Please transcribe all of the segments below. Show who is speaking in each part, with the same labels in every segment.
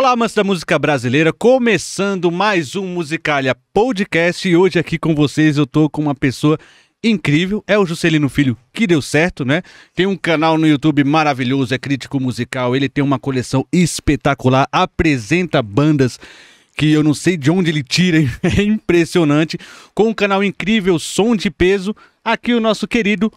Speaker 1: Olá, amantes da música brasileira, começando mais um Musicalha Podcast e hoje aqui com vocês eu tô com uma pessoa incrível, é o Juscelino Filho que deu certo, né? Tem um canal no YouTube maravilhoso, é crítico musical, ele tem uma coleção espetacular, apresenta bandas que eu não sei de onde ele tira, é impressionante, com um canal incrível, som de peso, aqui o nosso querido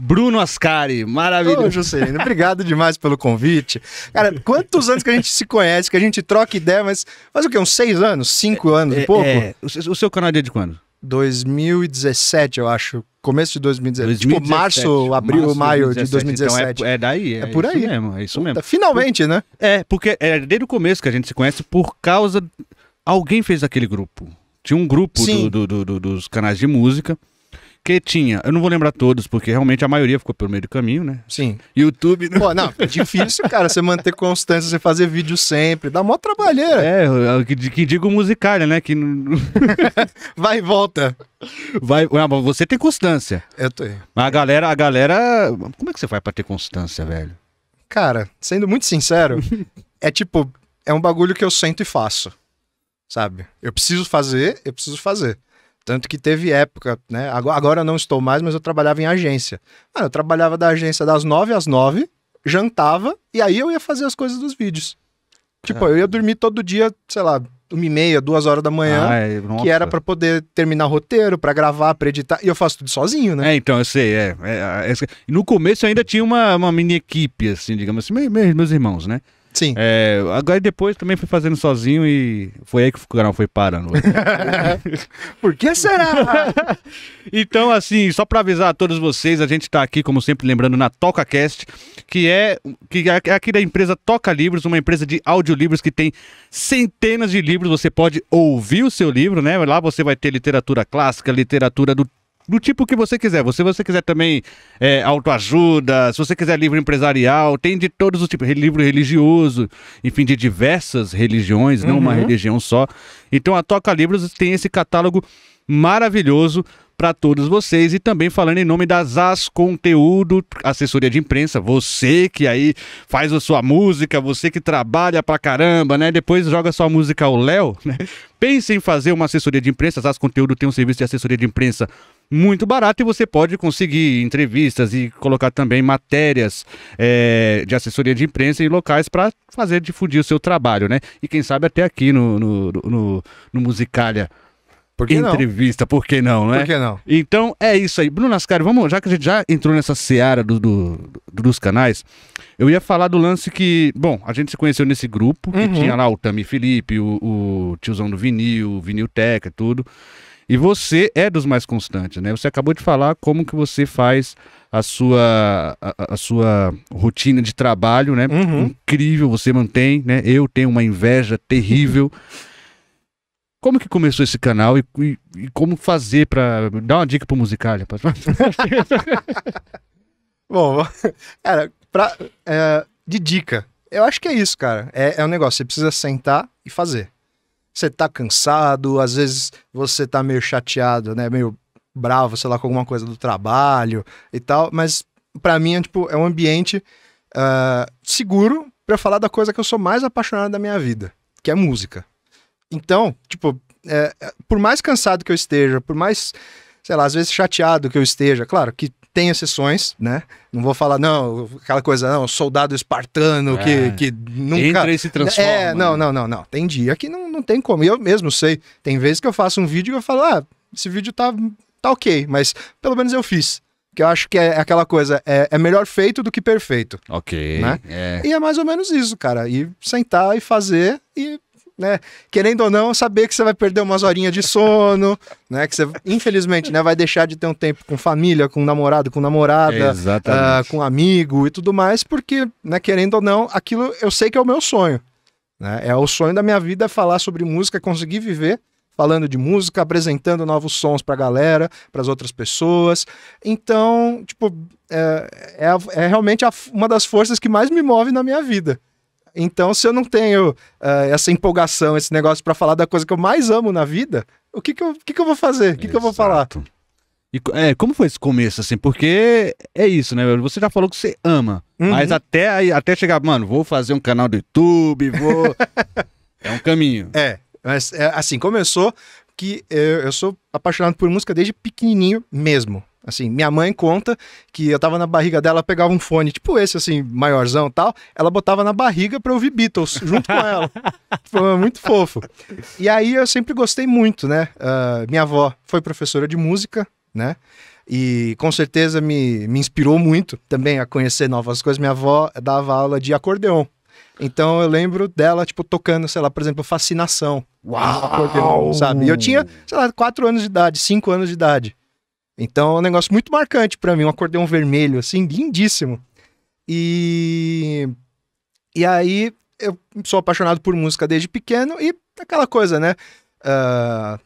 Speaker 1: Bruno Ascari, maravilhoso. Ô, Juscelino,
Speaker 2: obrigado demais pelo convite. Cara, quantos anos que a gente se conhece, que a gente troca ideia, mas faz o quê? Uns seis anos, cinco é, anos, é, pouco? É,
Speaker 1: o, seu canal é de quando? 2017,
Speaker 2: eu acho. Começo de 2017. 2017 tipo, março, abril, março, maio 2017. de 2017. Então é, é
Speaker 1: daí, é, é por aí. mesmo, é isso Puta, mesmo. Finalmente, por, né? É, porque é desde o começo que a gente se conhece por causa. Alguém fez aquele grupo. Tinha um grupo do, do, do, dos canais de música que tinha, eu não vou lembrar todos, porque realmente a maioria ficou pelo meio do caminho, né? Sim. YouTube. Não... Né? Pô,
Speaker 2: não, é difícil, cara, você manter constância, você fazer vídeo sempre, dá mó trabalheira.
Speaker 1: É, que, que digo musicalha, né? Que... Vai e volta. Vai, ah, você tem constância. Eu tenho. A galera, a galera, como é que você faz para ter constância, velho? Cara,
Speaker 2: sendo muito sincero,
Speaker 1: é tipo, é um bagulho que eu sento
Speaker 2: e faço. Sabe? Eu preciso fazer, eu preciso fazer. Tanto que teve época, né? Agora, agora eu não estou mais, mas eu trabalhava em agência. Ah, eu trabalhava da agência das nove às nove, jantava, e aí eu ia fazer as coisas dos vídeos. Tipo, é. eu ia dormir todo dia, sei lá, uma e meia, duas horas da manhã, Ai, ah, é, que era para poder terminar roteiro, para gravar,
Speaker 1: pra editar, e eu faço tudo sozinho, né? É, então, eu sei, é. é, é, é no começo ainda tinha uma, uma mini equipe, assim, digamos assim, meus, meus irmãos, né? Sim. É, agora depois também fui fazendo sozinho e foi aí que o canal foi parando.
Speaker 2: Por que será?
Speaker 1: então, assim, só para avisar a todos vocês, a gente está aqui, como sempre, lembrando, na TocaCast, que é, que é, é aqui da empresa Toca Livros, uma empresa de audiolivros que tem centenas de livros. Você pode ouvir o seu livro, né? Lá você vai ter literatura clássica, literatura do do tipo que você quiser. Se você quiser também é, autoajuda, se você quiser livro empresarial, tem de todos os tipos, livro religioso, enfim, de diversas religiões, uhum. não uma uhum. religião só. Então a Toca Livros tem esse catálogo maravilhoso para todos vocês e também falando em nome das As Conteúdo, assessoria de imprensa, você que aí faz a sua música, você que trabalha pra caramba, né? Depois joga sua música ao Léo, né? Pense em fazer uma assessoria de imprensa, as Conteúdo tem um serviço de assessoria de imprensa muito barato e você pode conseguir entrevistas e colocar também matérias é, de assessoria de imprensa em locais para fazer difundir o seu trabalho, né? E quem sabe até aqui no, no, no, no Por que entrevista, não? por que não, né? Por que não? Então é isso aí. Bruno Ascari, vamos, já que a gente já entrou nessa seara do, do, do, dos canais, eu ia falar do lance que, bom, a gente se conheceu nesse grupo, uhum. que tinha lá o Tami Felipe, o, o tiozão do vinil, o vinil Teca, tudo. E você é dos mais constantes, né? Você acabou de falar como que você faz a sua, a, a sua rotina de trabalho, né? Uhum. Incrível, você mantém, né? Eu tenho uma inveja terrível. Como que começou esse canal e, e, e como fazer para dar uma dica pro musical, rapaz?
Speaker 2: Bom, cara, pra, é, de dica, eu acho que é isso, cara. É, é um negócio, você precisa sentar e fazer você tá cansado, às vezes você tá meio chateado, né? Meio bravo, sei lá, com alguma coisa do trabalho e tal. Mas para mim é, tipo, é um ambiente uh, seguro para falar da coisa que eu sou mais apaixonado da minha vida, que é música. Então, tipo, é, é, por mais cansado que eu esteja, por mais, sei lá, às vezes chateado que eu esteja, claro que tem exceções, né? Não vou falar, não, aquela coisa, não, soldado espartano é. que, que nunca. Entra e se transforma. É, não, né? não, não, não. Tem dia que não, não tem como. Eu mesmo sei. Tem vezes que eu faço um vídeo e eu falo, ah, esse vídeo tá, tá ok, mas pelo menos eu fiz. Que eu acho que é aquela coisa, é, é melhor feito do que perfeito.
Speaker 1: Ok. Né? É. E é
Speaker 2: mais ou menos isso, cara. E sentar e fazer e né, querendo ou não, saber que você vai perder umas horinhas de sono, né, que você, infelizmente, né, vai deixar de ter um tempo com família, com namorado, com namorada, uh, com amigo e tudo mais, porque, né, querendo ou não, aquilo eu sei que é o meu sonho, né, é o sonho da minha vida falar sobre música, conseguir viver falando de música, apresentando novos sons para a galera, para as outras pessoas. Então, tipo, é, é, é realmente a, uma das forças que mais me move na minha vida. Então, se eu não tenho uh, essa empolgação, esse negócio para falar da coisa que eu mais amo na vida, o que, que, eu, que, que eu vou fazer? O que, que eu vou falar?
Speaker 1: E é, como foi esse começo, assim? Porque é isso, né? Você já falou que você ama, uhum. mas até, até chegar, mano, vou fazer um canal do YouTube, vou. é um caminho.
Speaker 2: É, mas é, assim, começou que eu, eu sou apaixonado por música desde pequenininho mesmo. Assim, minha mãe conta que eu tava na barriga dela, pegava um fone, tipo esse, assim, maiorzão tal, ela botava na barriga pra ouvir Beatles junto com ela. Foi tipo, é muito fofo. E aí eu sempre gostei muito, né? Uh, minha avó foi professora de música, né? E com certeza me, me inspirou muito também a conhecer novas coisas. Minha avó dava aula de acordeon então eu lembro dela, tipo, tocando, sei lá, por exemplo, Fascinação. Uau! Sabe? E eu tinha, sei lá, 4 anos de idade, 5 anos de idade. Então é um negócio muito marcante para mim, um acordeão vermelho, assim, lindíssimo. E. E aí eu sou apaixonado por música desde pequeno e aquela coisa, né? Uh...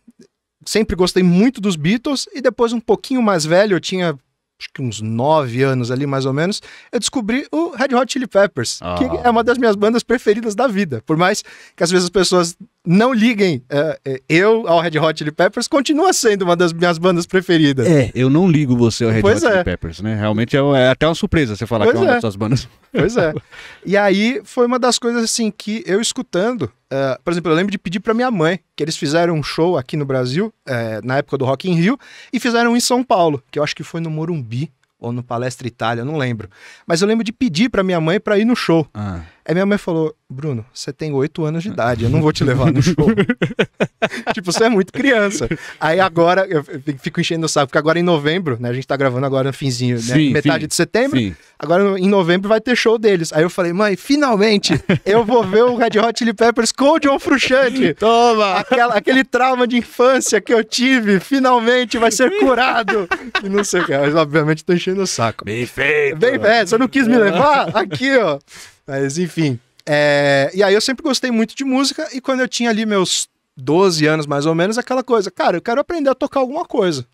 Speaker 2: Sempre gostei muito dos Beatles e depois, um pouquinho mais velho, eu tinha acho que uns nove anos ali, mais ou menos, eu descobri o Red Hot Chili Peppers, ah. que é uma das minhas bandas preferidas da vida. Por mais que às vezes as pessoas não liguem. É, é, eu, ao Red Hot Chili Peppers, continua sendo uma das minhas bandas preferidas.
Speaker 1: É, eu não ligo você ao Red pois Hot Chili é. Peppers, né? Realmente é, até uma surpresa você falar pois que é uma das suas bandas.
Speaker 2: Pois é. E aí foi uma das coisas assim que eu escutando, uh, por exemplo, eu lembro de pedir para minha mãe que eles fizeram um show aqui no Brasil, uh, na época do Rock in Rio, e fizeram em São Paulo, que eu acho que foi no Morumbi ou no Palestra Itália, não lembro. Mas eu lembro de pedir para minha mãe para ir no show. Ah. Aí minha mãe falou: Bruno, você tem oito anos de idade, eu não vou te levar no show. tipo, você é muito criança. Aí agora, eu fico enchendo o saco, porque agora é em novembro, né? A gente tá gravando agora no finzinho, né, sim, metade de setembro. Sim. Agora em novembro vai ter show deles. Aí eu falei, mãe, finalmente eu vou ver o Red Hot Chili Peppers com o John Frusciante. Toma! Aquela, aquele trauma de infância que eu tive, finalmente vai ser curado. e não sei o que, mas obviamente tô enchendo o saco. Bem feito! Bem feito, é, você não quis me levar? Aqui, ó. Mas enfim. É... E aí eu sempre gostei muito de música e quando eu tinha ali meus 12 anos mais ou menos, aquela coisa, cara, eu quero aprender a tocar alguma coisa.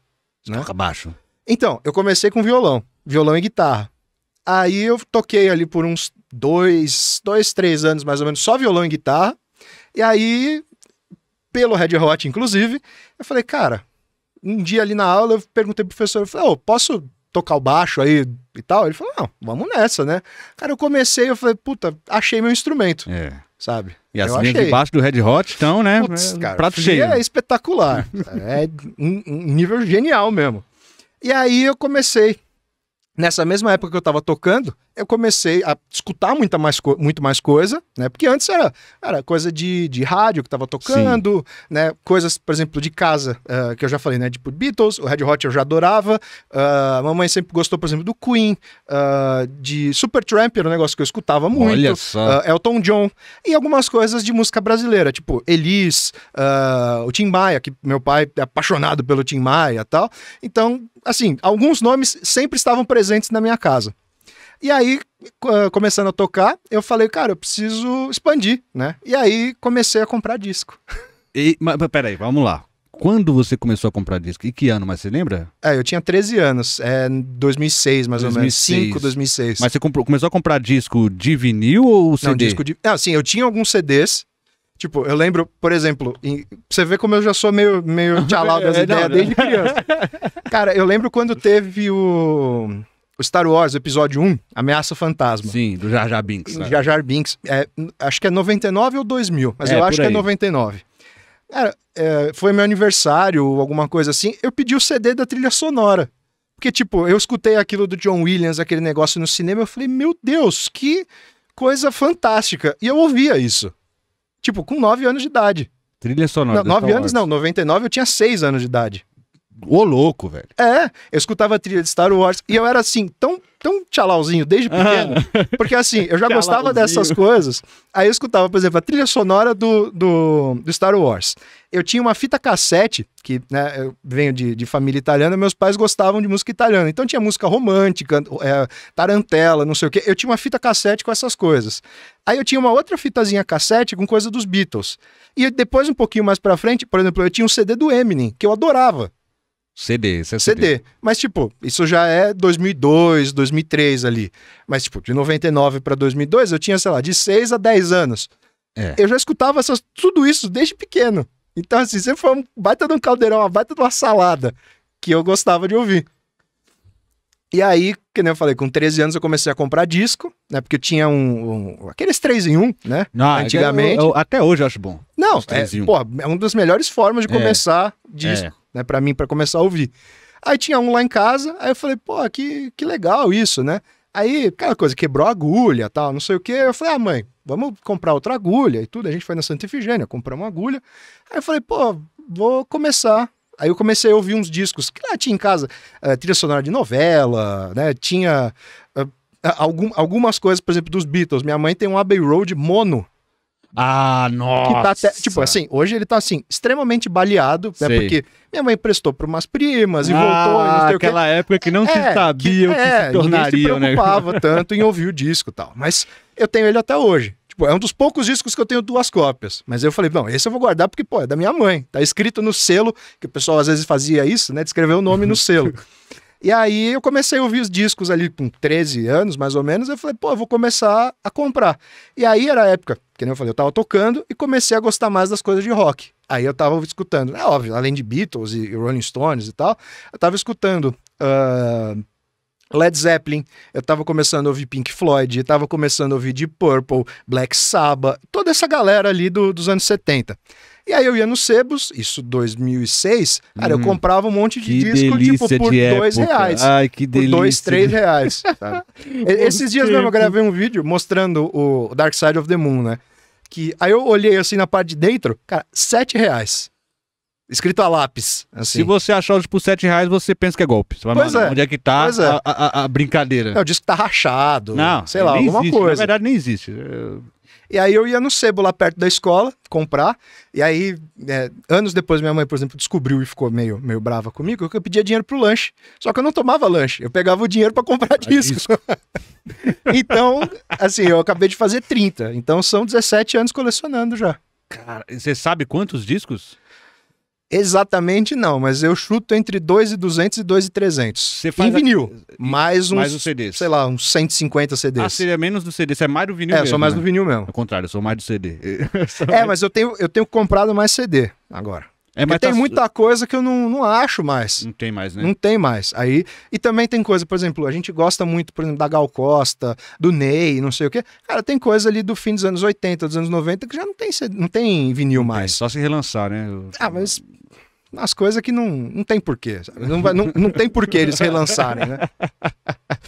Speaker 2: né? toca baixo? Então, eu comecei com violão, violão e guitarra. Aí eu toquei ali por uns dois, dois, três anos mais ou menos, só violão e guitarra. E aí, pelo Red Hot, inclusive, eu falei, cara, um dia ali na aula eu perguntei pro professor, eu falei, oh, posso tocar o baixo aí e tal? Ele falou, não, vamos nessa, né? Cara, eu comecei, eu falei, puta, achei meu instrumento. É. Sabe? E as linhas de baixo
Speaker 1: do Red Hot estão, né? Putz, é, cara, prato cheio. É
Speaker 2: espetacular. é um, um nível genial mesmo. E aí eu comecei. Nessa mesma época que eu tava tocando, eu comecei a escutar muita mais muito mais coisa, né? Porque antes era, era coisa de, de rádio que tava tocando, Sim. né? Coisas, por exemplo, de casa, uh, que eu já falei, né? Tipo Beatles, o Red Hot eu já adorava. Uh, a mamãe sempre gostou, por exemplo, do Queen, uh, de Supertramp era um negócio que eu escutava muito. Olha só. Ah, Elton John. E algumas coisas de música brasileira, tipo Elis, o Tim Maia, que meu pai é apaixonado pelo Tim Maia e tal. Então, assim, alguns nomes sempre estavam presentes na minha casa. E aí, eh, começando a tocar, eu falei, cara, eu preciso expandir, né? E aí comecei a comprar
Speaker 1: disco. E, mas, mas peraí, vamos lá. Quando você começou a comprar disco? E que ano, mas você lembra?
Speaker 2: É, eu tinha 13 anos, é 2006 mais 2006. ou menos, 5, 2006. Mas você
Speaker 1: comprou, começou a comprar disco de vinil ou CD? Não, disco
Speaker 2: de... Ah, sim, eu tinha alguns CDs, Tipo, eu lembro, por exemplo, em... você vê como eu já sou meio, meio tchalal das é, ideias né? desde criança. Cara, eu lembro quando teve o o Star Wars Episódio 1, Ameaça Fantasma. Sim, do Jar Jar Binks. Do né? Jar Jar Binks. É, acho que é 99 ou 2000, mas é, eu acho que é 99. Cara, é, foi meu aniversário ou alguma coisa assim, eu pedi o CD da trilha sonora. Porque, tipo, eu escutei aquilo do John Williams, aquele negócio no cinema, eu falei, meu Deus, que coisa fantástica. E eu ouvia isso. Tipo, com 9 anos de idade. Trilha sonora. 9 anos não, 99 eu tinha 6 anos de idade. Ô, louco, velho. É, eu escutava a trilha de Star Wars e eu era assim, tão, tão tchalauzinho desde pequeno. Porque assim, eu já gostava dessas coisas. Aí eu escutava, por exemplo, a trilha sonora do, do, do Star Wars. Eu tinha uma fita cassete, que né, eu venho de, de família italiana, meus pais gostavam de música italiana. Então tinha música romântica, é, tarantela, não sei o quê. Eu tinha uma fita cassete com essas coisas. Aí eu tinha uma outra fitazinha cassete com coisa dos Beatles. E depois, um pouquinho mais pra frente, por exemplo, eu tinha um CD do Eminem, que eu adorava. CD, isso é CD. CD. Mas, tipo, isso já é 2002, 2003 ali. Mas, tipo, de 99 para 2002, eu tinha, sei lá, de 6 a 10 anos. É. Eu já escutava essas, tudo isso desde pequeno. Então, assim, sempre foi um baita de um caldeirão, uma baita de uma salada que eu gostava de ouvir. E aí, que nem eu falei, com 13 anos eu comecei a comprar disco, né? Porque eu tinha um. um aqueles 3 em 1, né? Ah, é, Antigamente. Eu, eu, até hoje eu acho bom. Não, é, pô, é uma das melhores formas de é. começar é, disco. É né, para mim, para começar a ouvir. Aí tinha um lá em casa, aí eu falei, pô, que, que legal isso, né? Aí, aquela coisa, quebrou a agulha, tal, não sei o quê. Eu falei, ah, mãe, vamos comprar outra agulha e tudo. A gente foi na Santa Efigênia, compramos uma agulha. Aí eu falei, pô, vou começar. Aí eu comecei a ouvir uns discos que lá ah, tinha em casa, uh, trilha sonora de novela, né? Tinha eh, algum, algumas coisas, por exemplo, dos Beatles. Minha mãe tem um Abbey Road mono ah, nossa. Tá até, tipo assim, hoje ele tá assim, extremamente baleado, né? Porque minha mãe prestou para umas primas e ah, voltou. Naquela não sei aquela época que não é, se sabia que, o que é, se tornaria, Não né? se preocupava né? tanto em ouvir o disco e tal. Mas eu tenho ele até hoje. Tipo, é um dos poucos discos que eu tenho duas cópias. Mas eu falei, não, esse eu vou guardar porque, pô, é da minha mãe. Tá escrito no selo, que o pessoal às vezes fazia isso, né? De escrever o nome no selo. E aí eu comecei a ouvir os discos ali com 13 anos, mais ou menos. Eu falei, pô, eu vou começar a comprar. E aí era a época, que nem eu falei, eu tava tocando e comecei a gostar mais das coisas de rock. Aí eu tava escutando, é óbvio, além de Beatles e Rolling Stones e tal, eu tava escutando. Uh... Led Zeppelin, eu tava começando a ouvir Pink Floyd, eu tava começando a ouvir Deep Purple, Black Sabbath, toda essa galera ali do, dos anos 70. E aí eu ia nos sebos, isso 2006, cara, hum, eu uhum. comprava um monte de disco, tipo, por de dois época. reais. Ai, que delícia. Por dois, três reais, Esses dias mesmo eu gravei um vídeo mostrando o Dark Side of the Moon, né? Que, aí eu olhei assim na parte de dentro,
Speaker 1: cara, sete reais. Escrito a lápis. Assim. Se você achar os por 7 reais, você pensa que é golpe. Você vai pois mandar, é. onde é que tá é. a, a, a, brincadeira? é o disco tá rachado. Não, sei lá, alguma existe. coisa. Na verdade,
Speaker 2: nem existe. Eu... E aí eu ia no sebo lá perto da escola comprar. E aí, é, anos depois, minha mãe, por exemplo, descobriu e ficou meio, meio brava comigo que eu pedia dinheiro pro lanche. Só que eu não tomava lanche, eu pegava o dinheiro para comprar discos é disco. então, assim, eu acabei de fazer 30. Então são 17 anos colecionando já.
Speaker 1: Cara, você
Speaker 2: sabe quantos discos? Exatamente não, mas eu chuto entre 2,200 e 2,300.
Speaker 1: e e Você faz em vinil,
Speaker 2: a... mais uns, mais um sei lá, uns 150 CDs. Ah, seria menos do CD, você é mais do vinil é, mesmo. É, sou mais né? do
Speaker 1: vinil mesmo. Ao contrário, eu sou mais do CD. é, mas
Speaker 2: eu tenho, eu tenho comprado mais
Speaker 1: CD agora. É, mas tem tá... muita coisa que eu não, não acho mais. Não tem mais, né? Não tem
Speaker 2: mais. Aí, e também tem coisa, por exemplo, a gente gosta muito, por exemplo, da Gal Costa, do Ney, não sei o quê. Cara, tem coisa ali do fim dos anos 80, dos anos 90 que já não tem, não tem vinil não mais.
Speaker 1: Tem, só se relançar, né? Eu...
Speaker 2: Ah, mas as coisas que não, não tem porquê. Sabe? Não, vai, não, não tem porquê eles relançarem, né?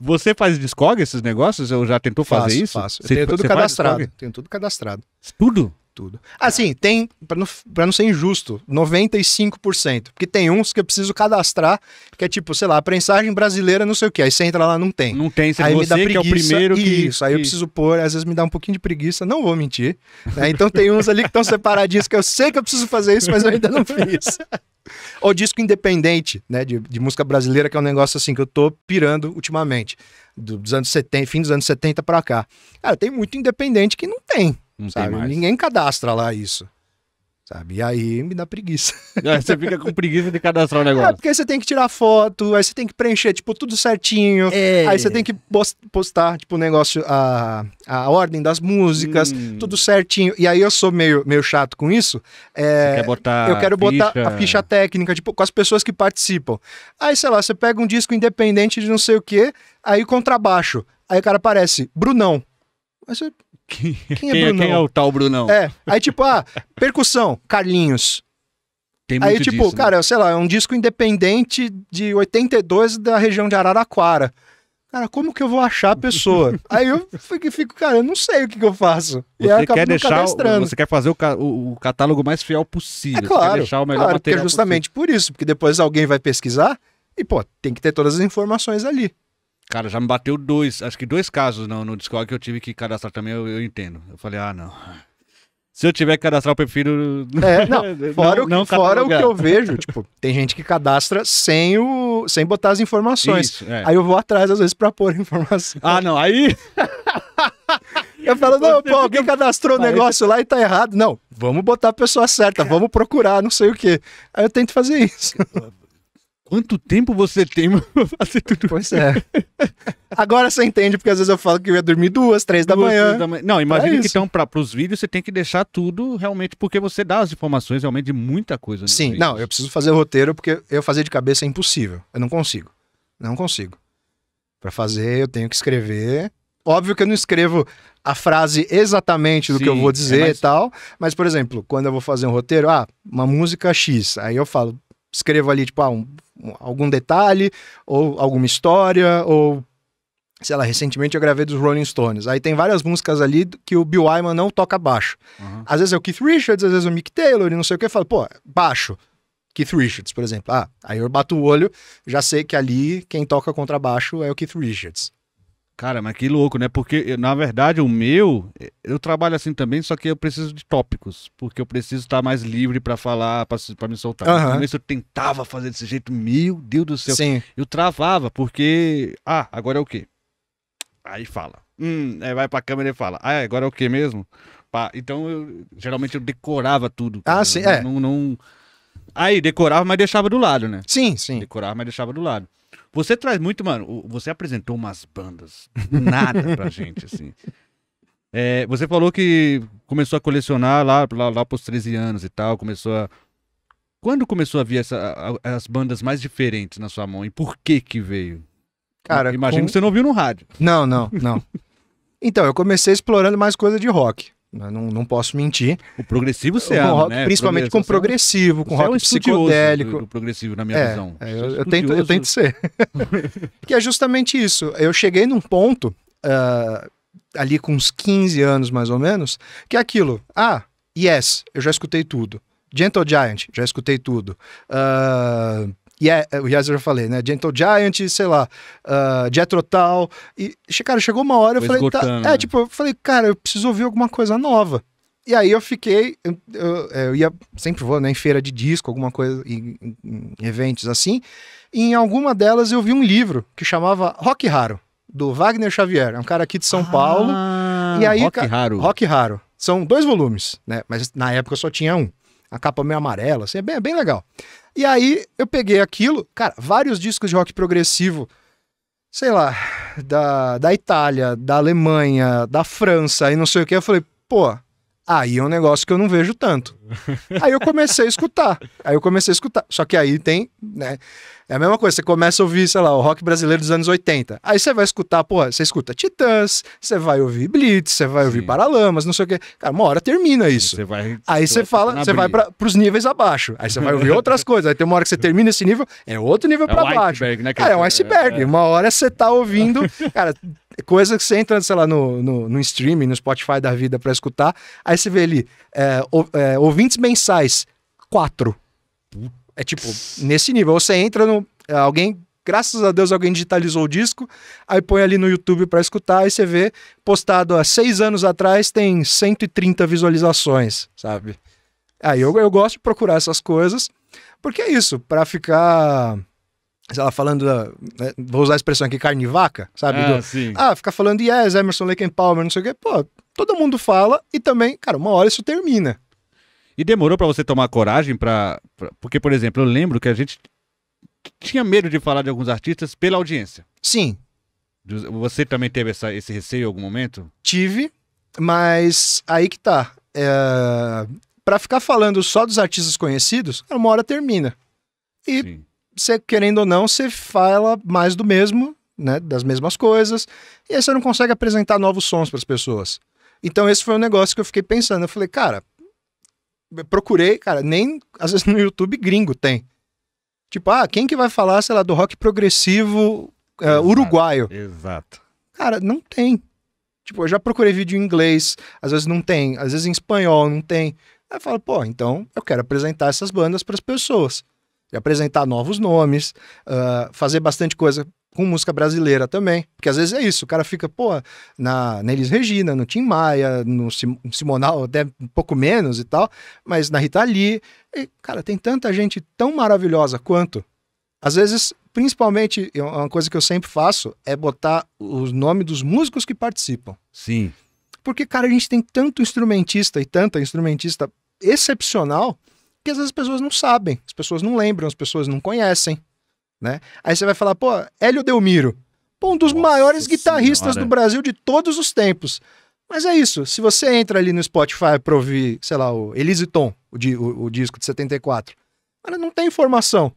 Speaker 1: Você faz discog esses negócios? Eu já tentou faço, fazer isso? Faço. Você, eu tenho tudo cadastrado. Tenho
Speaker 2: tudo cadastrado. Tudo? tudo. Assim, tem, para não, não ser injusto, 95%. Porque tem uns que eu preciso cadastrar, que é tipo, sei lá, a prensagem brasileira, não sei o que. Aí você entra lá, não tem. Não tem, você, aí é me dá preguiça, que é o primeiro que... Isso, aí eu preciso pôr, às vezes me dá um pouquinho de preguiça, não vou mentir. Né? Então tem uns ali que estão separadinhos, que eu sei que eu preciso fazer isso, mas eu ainda não fiz. Ou disco independente, né, de, de música brasileira, que é um negócio assim que eu tô pirando ultimamente, dos anos 70, fim dos anos 70 para cá. Cara, tem muito independente que não tem. Não sabe? tem mais. Ninguém cadastra lá isso. Sabe? E aí me dá preguiça. Aí é, você fica com
Speaker 1: preguiça de cadastrar o é, negócio. É, porque você tem que
Speaker 2: tirar foto, aí você tem que preencher, tipo, tudo certinho. É. Aí você tem que postar, tipo, o negócio, a, a ordem das músicas, hum. tudo certinho. E aí eu sou meio, meio chato com isso. É, quer botar eu quero ficha. botar a ficha técnica, tipo, com as pessoas que participam. Aí, sei lá, você pega um disco independente de não sei o quê, aí contrabaixo. Aí o cara aparece, Brunão. Aí você quem, quem é quem, é é- Quem é o tal Brunão? É. Aí, tipo, ah, percussão, Carlinhos. Tem Aí, tipo, disso, né? cara, né? sei lá, é um disco independente de 82 da região de Araraquara. Cara, como que eu vou achar a pessoa? Aí eu fico, fico, cara, eu não sei o que, que eu faço. Você quer deixar, você
Speaker 1: quer fazer o, o, o, catálogo mais fiel possível. É claro, você deixar o melhor claro, material justamente possível. por isso, porque depois alguém vai pesquisar e, pô, tem que ter todas as informações ali. Cara, já me bateu dois, acho que dois casos no, no Discord que eu tive que cadastrar também, eu, eu entendo. Eu falei, ah, não. Se eu tiver que cadastrar, eu prefiro. É, não, fora, não, o, que, não fora o que eu vejo, tipo, tem gente que cadastra sem,
Speaker 2: o, sem botar as informações. Isso, é. Aí eu vou atrás, às vezes, pra pôr informação. Ah, não, aí. eu falo, não, pô, alguém cadastrou o negócio lá e tá errado. Não, vamos botar a pessoa certa, vamos procurar, não sei o quê. Aí eu tento fazer isso. Quanto
Speaker 1: tempo você tem pra fazer tudo Pois é. Agora você entende, porque às vezes eu falo que eu ia dormir duas, três da manhã. da manhã. Não, imagina é que então, para os vídeos, você tem que deixar tudo realmente, porque você dá as informações realmente de muita coisa. Né? Sim, vídeos. É não, eu preciso fazer o roteiro, porque eu fazer de cabeça é impossível.
Speaker 2: Eu não consigo. Não consigo. Para fazer, eu tenho que escrever. Óbvio que eu não escrevo a frase exatamente do Sim, que eu vou é, dizer é mais... e tal, mas, por exemplo, quando eu vou fazer um roteiro, ah, uma música X, aí eu falo, escrevo ali, tipo, ah, um, algum detalhe, ou alguma história, ou sei lá, recentemente eu gravei dos Rolling Stones. Aí tem várias músicas ali que o Bill Wyman não toca baixo. Uhum. Às vezes é o Keith Richards, às vezes é o Mick Taylor, e não sei o que, eu falo, pô, baixo. Keith Richards, por exemplo. Ah, aí eu bato o olho, já sei que ali quem toca contrabaixo é o Keith Richards.
Speaker 1: Cara, mas que louco, né? Porque, eh, na verdade, o meu, eh, eu trabalho assim também, só que eu preciso de tópicos. Porque eu preciso estar mais livre para falar, para me soltar. Uhum. No começo eu tentava fazer desse jeito, meu Deus do céu. Sim. Eu travava, porque. Ah, agora é o quê? Aí fala. Hum, aí vai pra câmera e fala. Ah, é, agora é o quê mesmo? Pá. Então, eu, geralmente eu decorava tudo. Ah, sim, é. Não, não... Aí, decorava, mas deixava do lado, né? Sim, sim. Decorava, mas deixava do lado. Você traz muito, mano. Você apresentou umas bandas nada pra gente, assim. É, você falou que começou a colecionar lá, lá, lá pros 13 anos e tal, começou a. Quando começou a vir essa, a, as bandas mais diferentes na sua mão e por que que veio? Cara, imagina com... que você não viu no rádio. Não, não, não.
Speaker 2: então, eu comecei explorando mais coisa de rock. Não, não posso mentir. O progressivo você ama, rock, né? Principalmente com progressivo, com é rock é um psicodélico. progressivo, na minha é, visão. É, é eu, eu, tento, eu tento ser. que é justamente isso. Eu cheguei num ponto, uh, ali com uns 15 anos mais ou menos, que é aquilo. Ah, Yes, eu já escutei tudo. Gentle Giant, já escutei tudo. Uh, e é, é, o yes, eu falei, né? Gentle Giant, sei lá, uh, Jethro e, cara, chegou uma hora, Foi eu falei, tá, é, né? tipo, eu falei, cara, eu preciso ouvir alguma coisa nova. E aí eu fiquei, eu, eu, é, eu ia, sempre vou, né, em feira de disco, alguma coisa, em, em, eventos assim, e em alguma delas eu vi um livro que chamava Rock Raro, do Wagner Xavier, é um cara aqui de São ah, Paulo. E aí, Rock Raro. Rock Raro. São dois volumes, né? Mas na época eu só tinha um. A capa meio amarela, assim, é bem, é bem legal. E aí eu peguei aquilo, cara, vários discos de rock progressivo, sei lá, da, da Itália, da Alemanha, da França e não sei o que. Eu falei, pô, aí é um negócio que eu não vejo tanto. aí eu comecei a escutar. Aí eu comecei a escutar. Só que aí tem, né? É a mesma coisa, você começa a ouvir, sei lá, o rock brasileiro dos anos 80. Aí você vai escutar, pô, você escuta Titãs, você vai ouvir Blitz, você vai Sim. ouvir Paralamas, não sei o quê. Cara, uma hora termina isso. Você vai, aí você, fala, você vai pra, pros níveis abaixo. Aí você vai ouvir outras coisas. Aí tem uma hora que você termina esse nível, é outro nível é pra um baixo.
Speaker 1: Iceberg, né, cara, é um tá- iceberg. É.
Speaker 2: Uma hora você tá ouvindo, cara, coisa que você entra, sei lá, no, no, no streaming, no Spotify da vida pra escutar. Aí você vê ali, é, é ouvintes mensais, quatro. É tipo, nesse nível. Você entra no. É, alguém graças a Deus alguém digitalizou o disco, aí põe ali no YouTube para escutar e você vê postado há seis anos atrás tem 130 visualizações, sabe? Aí eu, eu gosto de procurar essas coisas, porque é isso, para ficar, sei lá, falando, da, ah, né, vou usar a expressão aqui, carne e vaca, sabe? Ah, Do, sim. ah ficar falando, yes, Emerson, Lake and Palmer, não sei o quê, pô, todo mundo fala e também, cara, uma hora isso termina.
Speaker 1: E demorou para você tomar coragem para porque por exemplo, eu lembro que a gente tinha medo de falar de alguns artistas pela audiência. Sim. Você também teve essa, esse receio em algum momento?
Speaker 2: Tive, mas aí que tá. É... Para ficar falando só dos artistas conhecidos, uma hora termina. E você, querendo ou não, você fala mais do mesmo, né? Das mesmas coisas. E aí você não consegue apresentar novos sons para as pessoas. Então esse foi um negócio que eu fiquei pensando. Eu falei, cara, procurei, cara, nem às vezes no YouTube gringo tem. Tipo, ah, quem que vai falar, sei lá, do rock progressivo uh, exato, uruguaio? Exato. Cara, não tem. Tipo, eu já procurei vídeo em inglês, às vezes não tem, às vezes em espanhol não tem. Aí falo, pô, então eu quero apresentar essas bandas para as pessoas. E apresentar novos nomes, uh, fazer bastante coisa com música brasileira também. Porque às vezes é isso, o cara fica, pô, na, na Elis Regina, no Tim Maia, no Sim, Simonal, até um pouco menos e tal, mas na Rita Lee. E, cara, tem tanta gente tão maravilhosa quanto. Às vezes, principalmente, é uma coisa que eu sempre faço é botar os nomes dos músicos que participam. Sim. Porque, cara, a gente tem tanto instrumentista e tanta instrumentista excepcional que às vezes as pessoas não sabem, as pessoas não lembram, as pessoas não conhecem né? Aí você vai falar, pô, Hélio Delmiro, pô, um dos Nossa maiores guitarristas do Brasil de todos os tempos. Mas é isso, se você entra ali no Spotify para ouvir, sei lá, o Elise Tom, o, di o, o, disco de 74, cara, não tem informação.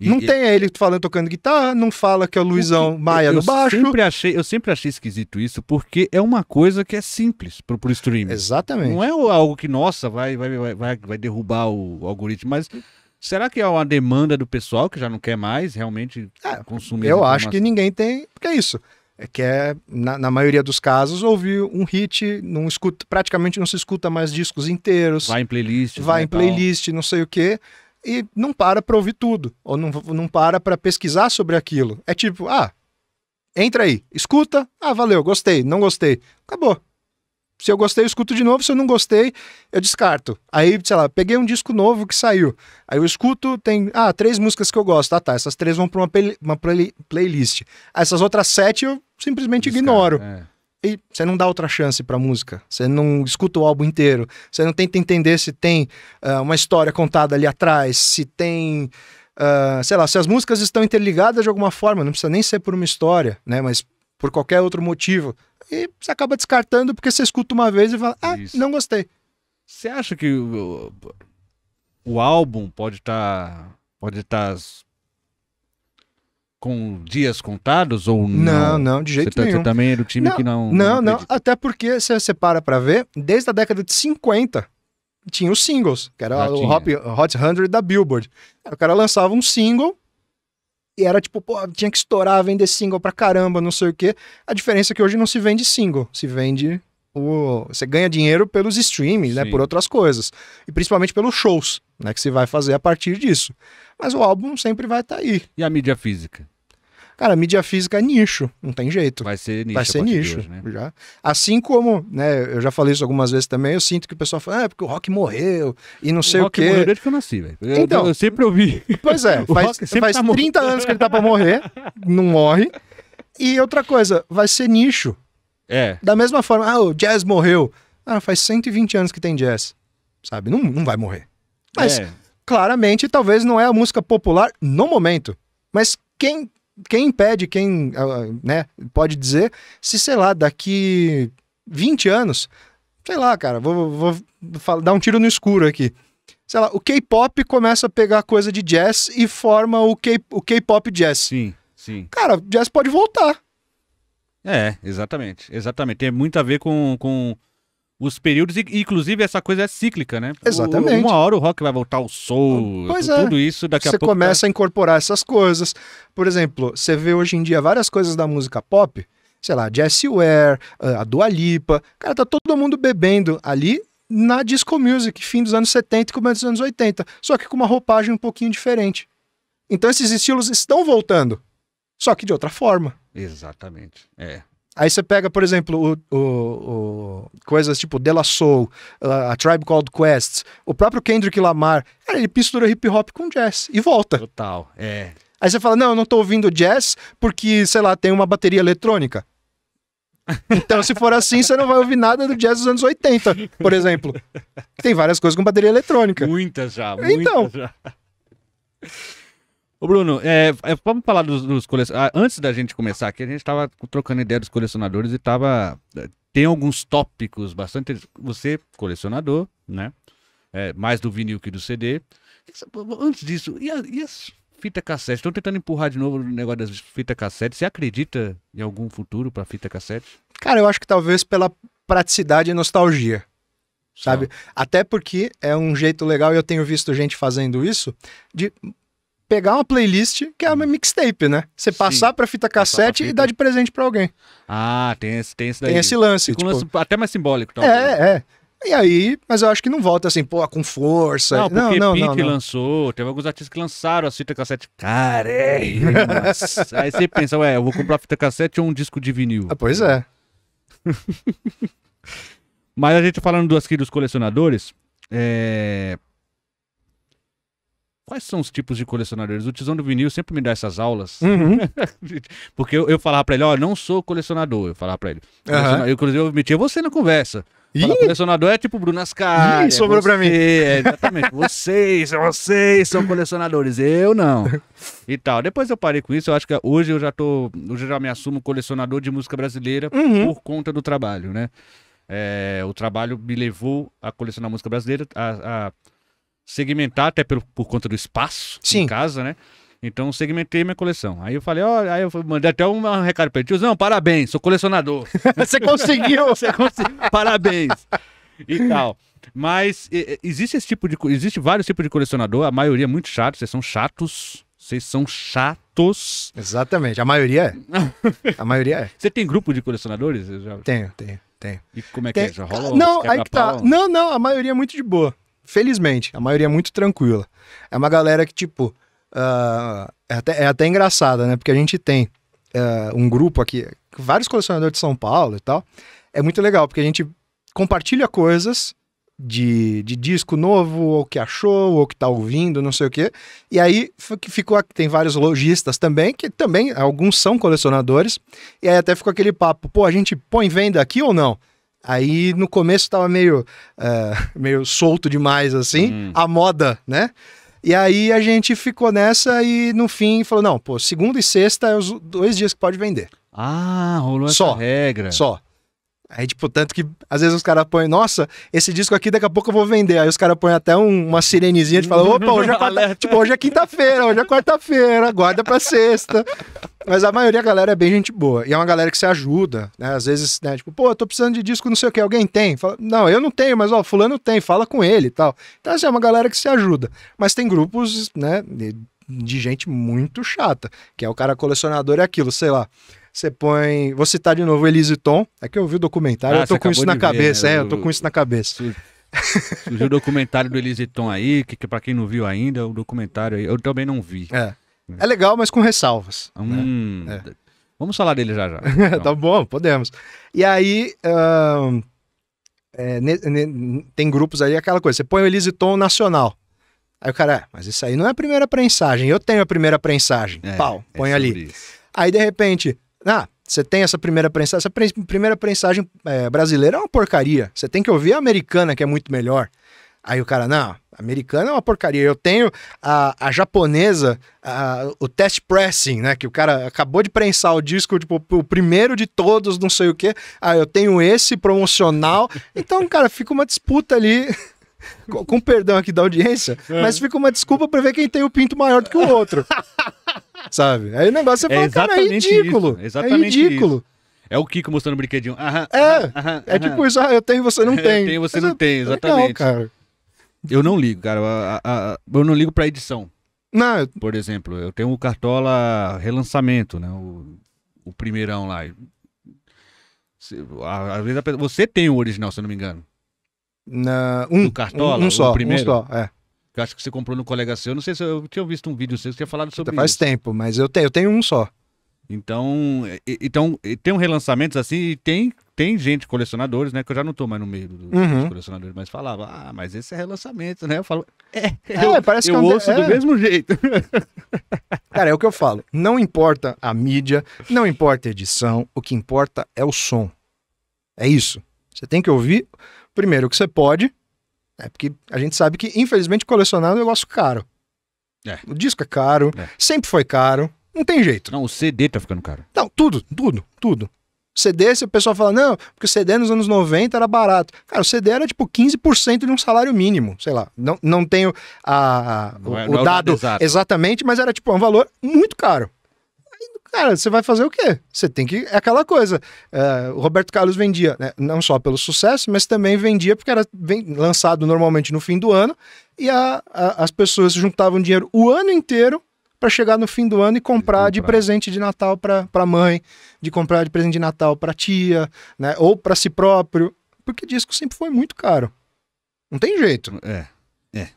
Speaker 2: E, não e... tem ele falando tocando guitarra, não fala que é o Luizão que, Maia eu, no baixo. Sempre
Speaker 1: achei, eu sempre achei esquisito isso, porque é uma coisa que é simples pro, pro streaming. Exatamente. Não é algo que, nossa, vai, vai, vai, vai derrubar o algoritmo, mas Será que é uma demanda do pessoal que já não quer mais realmente é, consumir? Eu acho que
Speaker 2: ninguém tem, porque é isso. É que é, na, na, maioria dos casos, ouvir um hit, não escuta, praticamente não se escuta mais discos inteiros. Vai em
Speaker 1: playlist. Vai né, em playlist,
Speaker 2: não sei o quê, e não para para ouvir tudo, ou não, não para para pesquisar sobre aquilo. É tipo, ah, entra aí, escuta, ah, valeu, gostei, não gostei, acabou se eu gostei, eu escuto de novo. Se eu não gostei, eu descarto. Aí, sei lá, peguei um disco novo que saiu. Aí eu escuto, tem, ah, três músicas que eu gosto. Ah, tá. Essas três vão para uma, uma play playlist. Ah, essas outras sete eu simplesmente ignoro. É. E você não dá outra chance para música. Você não escuta o álbum inteiro. Você não tenta entender se tem uh, uma história contada ali atrás, se tem. Uh, sei lá, se as músicas estão interligadas de alguma forma, não precisa nem ser por uma história, né? Mas por qualquer outro motivo, e você acaba descartando porque você escuta uma vez e fala, ah, Isso. não gostei.
Speaker 1: Você acha que o, o álbum pode estar tá, pode estar tá com dias contados ou não? Não, não, de jeito tá, nenhum. você também era é o time não, que não... Não, não, não,
Speaker 2: até porque, se você para pra ver, desde a década de 50 tinha os singles, que era Já ah, o Hot, Hot 100 da Billboard. O cara lançava um single e era tipo, pô, tinha que estourar, vender single pra caramba, não sei o quê. A diferença é que hoje não se vende single, se vende o... Você ganha dinheiro pelos streams, né? Por outras coisas. E principalmente pelos shows, né? Que você vai fazer a partir disso. Mas o álbum sempre vai estar tá aí. E a mídia física? Cara, mídia física é nicho, não tem jeito. Vai ser nicho. Vai ser nicho. né? já. Assim como, né, eu já falei isso algumas vezes também, eu sinto que o pessoal fala, ah, é porque o rock morreu e não sei o, o quê. morreu desde que eu
Speaker 1: nasci, velho. Então, eu, eu, sempre ouvi. Pois é, faz, faz tá 30 morrendo. anos que ele
Speaker 2: tá pra morrer, não morre. E outra coisa, vai ser nicho. É. Da mesma forma, ah, o jazz morreu. Ah, faz 120 anos que tem jazz, sabe? Não, não vai morrer. Mas, é. claramente, talvez não é a música popular no momento. Mas quem quem impede, quem ah, ah, né, pode dizer, se sei lá, daqui 20 anos, sei lá, cara, vou, vou, vou dar um tiro no escuro aqui. Sei lá, o K-pop começa a pegar coisa de jazz e forma o
Speaker 1: K-pop jazz. Sim, sim.
Speaker 2: Cara, jazz pode voltar.
Speaker 1: É, exatamente. Exatamente. Tem muito a ver com, com os períodos, e, inclusive essa coisa é cíclica, né? Exatamente. O, uma hora o rock vai voltar ao soul, pois tudo, é. tudo isso daqui você a pouco. Você tá começa tá...
Speaker 2: a incorporar essas coisas. Por exemplo, você vê hoje em dia várias coisas da música pop, sei lá, Jessie Ware, ah, a Dua Lipa, cara, tá todo mundo bebendo ali na disco music, fim dos anos 70 e começo dos anos 80, só que com uma roupagem um pouquinho diferente. Então esses estilos estão voltando, só que de outra forma.
Speaker 1: Exatamente. É,
Speaker 2: Aí você pega, por exemplo, o, o, o coisas tipo De La Soul, a Tribe Called Quest, o próprio Kendrick Lamar. Cara, ele mistura hip hop com jazz e volta. Total, é. Aí você fala, não, eu não tô ouvindo jazz porque, sei lá, tem uma bateria eletrônica. Então, se for assim, você não vai ouvir nada do jazz dos anos 80, por exemplo. Tem várias coisas
Speaker 1: com bateria eletrônica. Muitas já, então, muitas então, já. Ô Bruno, é, é, vamos falar dos, dos colecionadores. Ah, antes da gente começar aqui, a gente estava trocando ideia dos colecionadores e estava é, Tem alguns tópicos bastante. Você, colecionador, né? É, mais do vinil que do CD. Antes disso, e, a, e as fita cassete? Estão tentando empurrar de novo o negócio das fita cassete. Você acredita em algum futuro para fita cassete? Cara, eu acho que talvez pela praticidade e nostalgia sabe? Tá. Até porque
Speaker 2: é um jeito legal e eu tenho visto gente fazendo isso de pegar uma playlist que é uma mixtape, né? Você Sim. passar pra fita cassete pra fita. e dar de presente para alguém.
Speaker 1: Ah, tem esse, tem esse daí. Tem esse lance. Tipo... um lance até mais simbólico. É, talvez. É,
Speaker 2: é. E aí, mas eu acho que não volta assim, pô,
Speaker 1: com força. Não, porque não, não, Pink não, não. lançou, teve alguns artistas que lançaram a fita cassete. Cara, Aí você pensa, ué, eu vou comprar fita cassete ou um disco de vinil? Ah, pois é. mas a gente falando aqui dos colecionadores, é quais são os tipos de colecionadores? O Tizão do Vinil sempre me dá essas aulas. Uhum. Porque eu, eu falava pra ele, ó, oh, não sou colecionador. Eu falava pra ele. Uhum. Eu, inclusive, eu metia você na conversa. Fala, colecionador é tipo Bruno Ascari. Ih, é sobrou você, pra mim. É, exatamente. vocês, vocês são colecionadores, eu não. E tal. Depois eu parei com isso, eu acho que hoje eu já tô. Hoje eu já me assumo colecionador de música brasileira uhum. por conta do trabalho, né? É, o trabalho me levou a colecionar música brasileira, a, a segmentar, até por, por conta do espaço Sim. em casa, né? Então segmentei minha coleção. Aí eu falei, ó, aí eu mandei até um recado pra ele, tiozão, parabéns, sou colecionador. Você conseguiu! Você conseguiu, parabéns! e tal. Mas e, existe esse tipo de. Existe vários tipos de colecionador, a maioria é muito chato, vocês são chatos. Vocês são chatos. Exatamente, a maioria é. a maioria é. Você tem grupo de colecionadores? Já... Tenho, tenho, tenho. E como é que é? Já rola? Não, aí que tá. Não,
Speaker 2: não, a maioria é muito de boa. Felizmente, a maioria é muito tranquila. É uma galera que, tipo, uh, é, até, é até engraçada, né? Porque a gente tem uh, um grupo aqui, vários colecionadores de São Paulo e tal. É muito legal, porque a gente compartilha coisas de, de disco novo, ou que achou, ou que tá ouvindo, não sei o quê. E aí ficou, tem vários lojistas também, que também, alguns são colecionadores, e aí até ficou aquele papo, pô, a gente põe venda aqui ou não? Aí no começo tava meio, uh, meio solto demais, assim, hum. a moda, né? E aí a gente ficou nessa e no fim falou: não, pô, segunda e sexta é os dois dias que pode vender. Ah, rolou só, essa regra. Só. Aí, tipo, tanto que às vezes os caras põem, nossa, esse disco aqui daqui a pouco eu vou vender. Aí os caras põem até um, uma sirenezinha de falar, opa, hoje é, quarta... tipo, hoje é quinta-feira, hoje é quarta-feira, guarda pra sexta. Mas a maioria da galera é bem gente boa. E é uma galera que se ajuda, né? Às vezes, né, tipo, pô, eu tô precisando de disco, não sei o que, alguém tem? Fala, não, eu não tenho, mas ó, fulano tem, fala com ele e tal. Então, assim, é uma galera que se ajuda. Mas tem grupos, né, de gente muito chata, que é o cara colecionador e é aquilo, sei lá. Você põe. Vou citar de novo Elise Tom. É que eu vi o documentário, ah, eu tô com isso na cabeça. Né? É, eu tô com isso na cabeça.
Speaker 1: Surgiu o documentário do Elise Tom aí, que, que para quem não viu ainda, o é documentário aí, eu também não vi. É. É legal, mas com ressalvas. Né? Hum, né? é. Vamos falar dele já já. Tá então. tá bom, podemos.
Speaker 2: E aí. é, ne, ne, tem grupos aí, aquela coisa. Você põe o Elise Tom nacional. Aí o cara, é, mas isso aí não é a primeira prensagem. Eu tenho a primeira prensagem. É, Pau, é põe ali. Isso. Aí, de repente, ah, você tem essa primeira prensagem. Essa pre primeira prensagem é, brasileira é uma porcaria. Você tem que ouvir a americana, que é muito melhor. Aí o cara, não, americana é uma porcaria. Eu tenho a, a japonesa, a, o test pressing, né? Que o cara acabou de prensar o disco, tipo, o primeiro de todos, não sei o quê. Ah, eu tenho esse promocional. Então, cara, fica uma disputa ali com, com, perdão aqui da audiência, é. mas fica uma desculpa para ver quem tem o pinto maior do que o outro.
Speaker 1: sabe? Aí o negócio é, fala, é cara, é ridículo. É isso, é ridículo. Isso. É o Kiko mostrando o brinquedinho. Aham, é, aham, é aham, é tipo isso, ah, eu tenho você não tem. Eu tenho você não tem, exatamente. Legal, cara. Eu não ligo, cara. A, a, a, eu não ligo pra edição. Não. Por exemplo, eu tenho o Cartola relançamento, né? O, o primeirão lá. Às vezes você tem o original, se eu não me engano.
Speaker 2: Na, um, do Cartola? Um, um só, primeiro. um só, é.
Speaker 1: Eu acho que você comprou no colega seu. Não sei se eu tinha visto um vídeo seu, você tinha falado sobre Faz isso. Faz tempo, mas eu tenho, eu tenho um só. Então, então tem um relançamento assim e tem, tem gente, colecionadores, né? Que eu já não tô mais no meio do, uhum. dos colecionadores, mas falava, ah, mas esse é relançamento, né? Eu falo, é, ah, eu, é, parece eu que é ouço é... do mesmo jeito. Cara, é o que eu
Speaker 2: falo. Não importa a mídia, não importa a edição, o que importa é o som. É isso. Você tem que ouvir Primeiro, que você pode, né? porque a gente sabe que, infelizmente, colecionar é um negócio caro. É. O disco é caro, é. sempre foi caro, não tem jeito.
Speaker 1: Não, o CD tá ficando caro.
Speaker 2: Não, tudo, tudo, tudo. CD, se o pessoal fala, não, porque o CD nos anos 90 era barato. Cara, o CD era tipo 15% de um salário mínimo, sei lá. Não, não tenho a, a não é, o, é, o dado exatamente, mas era tipo é um valor muito caro. Cara, você vai fazer o quê? Você tem que. É aquela coisa. É, o Roberto Carlos vendia, né, não só pelo sucesso, mas também vendia porque era lançado normalmente no fim do ano e a, a, as pessoas juntavam dinheiro o ano inteiro para chegar no fim do ano e comprar, comprar. de presente de Natal para a mãe, de comprar de presente de Natal para tia, né? Ou para si próprio, porque disco sempre foi muito caro. Não tem jeito. É. É.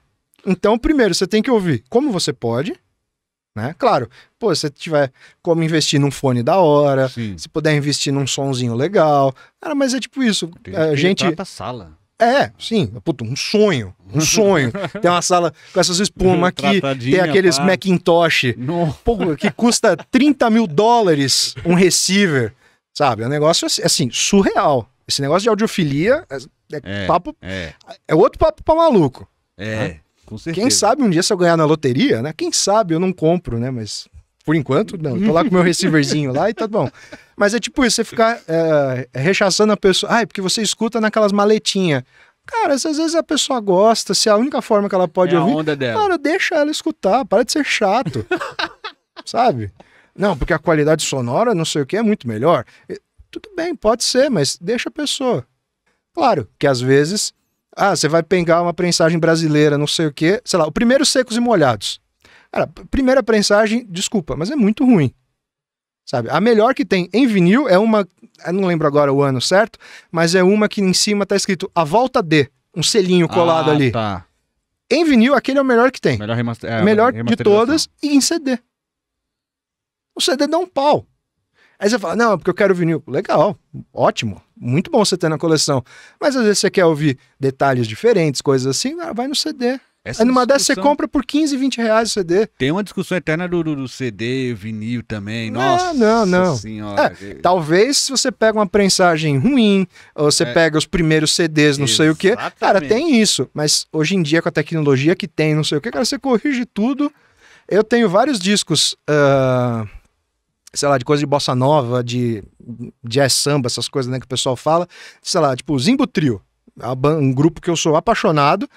Speaker 2: Então, primeiro, você tem que ouvir como você pode, né? Claro, pô, se tiver como investir num fone da hora, Sim. se puder investir num sonzinho legal. Cara, mas é tipo isso. Tem a é, gente. sala. É, sim. puto, um sonho. Um sonho. tem uma sala com essas espumas aqui, tem aqueles pá. Macintosh pô, que custa 30 mil dólares um receiver. Sabe? É um negócio assim, surreal. Esse negócio de audiofilia é,
Speaker 1: é, é, papo, é.
Speaker 2: é outro papo pra maluco. É. Né? Com certeza. Quem sabe um dia se eu ganhar na loteria, né? Quem sabe eu não compro, né? Mas por enquanto, não. Tô lá com meu receiverzinho lá e tá bom. Mas é tipo isso, você ficar é, rechaçando a pessoa. Ai, ah, é porque você escuta naquelas maletinhas. Cara, às vezes a pessoa gosta, se é a única forma que ela pode é ouvir. A onda dela. Cara, deixa ela escutar, para de ser chato. sabe? Não, porque a qualidade sonora, não sei o que, é muito melhor. Tudo bem, pode ser, mas deixa a pessoa. Claro que às vezes ah, você vai pegar uma prensagem brasileira, não sei o quê. Sei lá, o primeiro secos e molhados. Cara, primeira prensagem, desculpa, mas é muito ruim. Sabe? A melhor que tem em vinil é uma, não lembro agora o ano certo, mas é uma que em cima tá escrito A Volta D, um selinho colado ah, ali. Tá. Em vinil, aquele é o melhor que tem. Melhor, remaster... é, melhor de todas e em CD. O CD dá um pau. Aí você fala, não, é porque eu quero vinil. Legal, ótimo, muito bom você ter na coleção. Mas às vezes você quer ouvir detalhes diferentes, coisas assim, ah, vai no CD. Essa Aí numa dessa você compra
Speaker 1: por 15, 20 reais o CD. Tem uma discussão eterna do, do CD, vinil também. Não, Nossa não, não. Senhora. É, talvez se você pega uma prensagem
Speaker 2: ruim, ou você é. pega os primeiros CDs, não Exatamente. sei o quê. Cara, tem isso. Mas hoje em dia, com a tecnologia que tem, não sei o quê, cara, você corrige tudo. Eu tenho vários discos. Uh sei lá, de coisa de bossa nova, de jazz samba, essas coisas, né, que o pessoal fala, sei lá, tipo Zimbo Trio, é um grupo que eu sou apaixonado.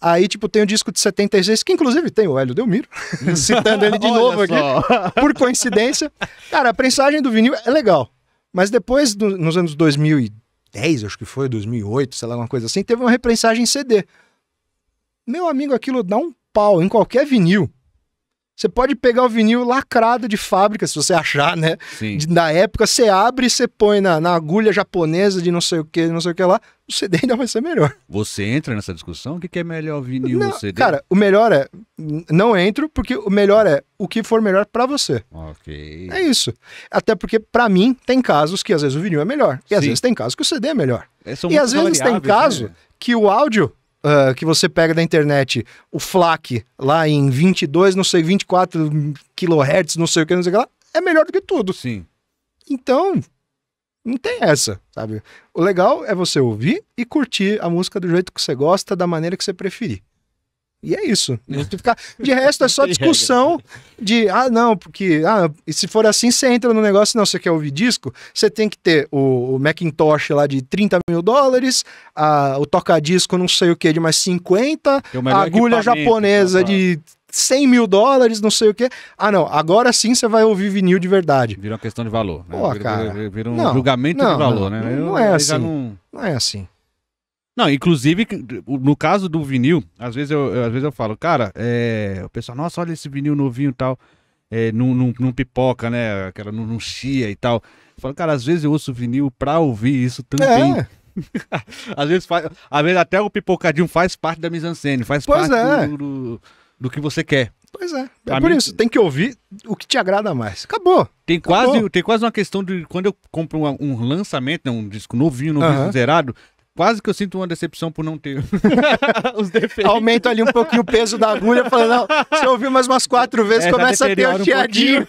Speaker 2: Aí, tipo, tem o um disco de 76, que inclusive tem o Hélio Delmiro, citando ele de novo aqui, por coincidência. Cara, a prensagem do vinil é legal, mas depois, do, nos anos 2010, acho que foi, 2008, sei lá, uma coisa assim, teve uma reprensagem em CD. Meu amigo, aquilo dá um pau em qualquer vinil. Você pode pegar o vinil lacrado de fábrica, se você achar, né? Sim. De, da época, você abre e você põe na, na agulha japonesa de não sei o que, não sei o que lá, o CD ainda vai ser melhor.
Speaker 1: Você entra nessa discussão? O que, que é melhor vinil ou CD? Cara,
Speaker 2: o melhor é. Não entro, porque o melhor é o que for melhor para você.
Speaker 1: Ok.
Speaker 2: É isso. Até porque, para mim, tem casos que às vezes o vinil é melhor. E Sim. às vezes tem casos que o CD é melhor. É, e às vezes tem né? caso né? que o áudio uh, que você pega da internet, o FLAC, lá em 22, não sei, 24 kHz, não sei o que, não sei o que lá, é melhor do que tudo. Sim. Então, não tem essa, sabe? O legal é você ouvir e curtir a música do jeito que você gosta, da maneira que você preferir. E é isso. De resto, é só discussão de, ah, não, porque, ah, e se for assim, você entra no negócio, não, você quer ouvir disco, você tem que ter o, Macintosh lá de 30 mil dólares, a, o toca-disco não sei o que de mais 50, a agulha japonesa então, de 100 mil dólares, não sei o que Ah, não, agora sim você vai ouvir vinil de verdade.
Speaker 1: Vira uma questão de valor. Né? Pô, cara. Vira, vira um não, julgamento não, de valor, não, né? não é assim. Não... não é assim. Não, inclusive, no caso do vinil, às vezes eu, às vezes eu falo, cara, é... o pessoal, nossa, olha esse vinil novinho e tal, é, não, pipoca, né? Aquela não, chia e tal. Eu falo, cara, às vezes eu ouço vinil pra ouvir isso também. É. às, vezes faz, às vezes até o pipocadinho faz parte da mise en faz pois parte é. do, do, do que você quer. Pois é. É por mim... isso, tem que ouvir o que te agrada mais. Acabou. Tem quase, Acabou. tem quase uma questão de quando eu compro um, um lançamento, né, um disco novinho, novinho, uhum. zerado, Quase que eu sinto uma decepção por não ter. Os defeitos. Aumento ali um pouquinho o peso da agulha, falando, não, se eu ouvir mais umas quatro vezes, é, começa a ter o um chiadinho.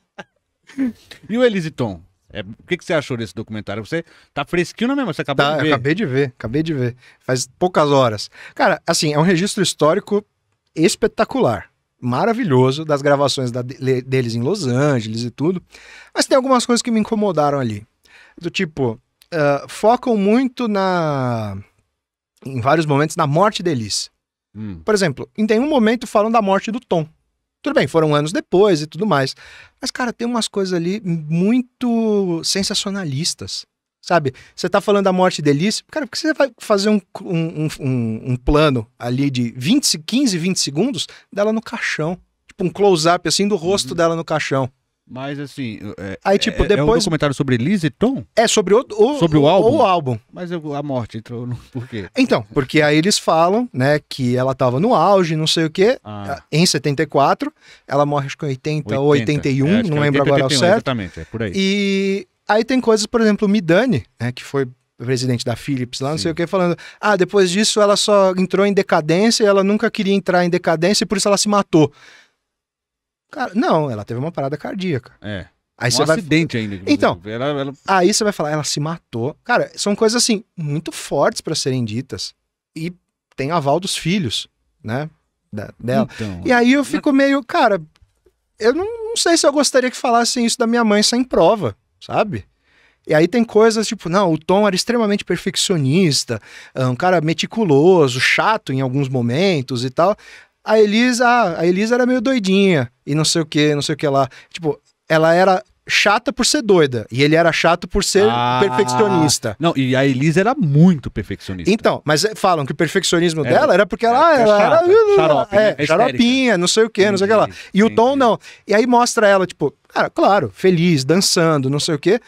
Speaker 1: e o Elisiton? É, o que, que, você achou desse documentário? Você tá fresquinho na né, mesma, você acabou tá, de ver. Acabei
Speaker 2: de ver, acabei de ver. Faz poucas horas. Cara, assim, é um registro histórico espetacular maravilhoso das gravações da, deles em Los Angeles e tudo. Mas tem algumas coisas que me incomodaram ali. Do tipo, ah, focam muito na. Em vários momentos, na morte da Hum. Por exemplo, em nenhum momento falam da morte do Tom. Tudo bem, foram anos depois e tudo mais. Mas, cara, tem umas coisas ali muito sensacionalistas. Sabe? Você tá falando da morte da Elise, cara, que você vai fazer um, um, um, um plano ali de 20, 15, 20 segundos dela no caixão. Tipo, um close-up assim do rosto uhum. dela no caixão.
Speaker 1: Mas assim. É, Aí, tipo, é, depois. É um comentário sobre Liz e Tom?
Speaker 2: É, sobre o, o sobre o, o álbum. O álbum.
Speaker 1: Mas eu, a morte entrou no. Por quê?
Speaker 2: Então, porque aí eles falam, né, que ela tava no auge, não sei o quê, ah. em 74. Ela morre, acho que em 80, ou 81, é, não lembro 80, agora 81, ao certo.
Speaker 1: Exatamente, é por aí.
Speaker 2: E aí tem coisas, por exemplo, Midani, né, que foi presidente da Philips lá, não Sim. sei o que, falando: ah, depois disso ela só entrou em decadência, e ela nunca queria entrar em decadência e por isso ela se matou. Cara, não, ela teve uma parada cardíaca.
Speaker 1: É. Aí um acidente vai... ainda. Então, ela,
Speaker 2: ela... aí você vai falar, ela se matou. Cara, são coisas assim, muito fortes para serem ditas. E tem aval dos filhos, né? Da, dela. Então, e aí eu né? fico meio, cara, eu não, não, sei se eu gostaria que falassem isso da minha mãe sem prova, sabe? E aí tem coisas tipo, não, o Tom era extremamente perfeccionista, ah, um cara meticuloso, chato em alguns momentos e tal a Elisa, ah, a Elisa era meio doidinha e não sei o que, não sei o que lá. Tipo, ela era chata por ser doida e ele era chato por ser ah, perfeccionista.
Speaker 1: Não, e a Elisa era muito perfeccionista.
Speaker 2: Então, mas eh, falam que o perfeccionismo é, dela era porque ela, ela chata, era uh, uh, uh, xarope, é, né? É xaropinha, não sei o que, não sei o que lá. E o Tom não. E aí mostra ela, tipo, cara, claro, feliz, dançando, não sei o que.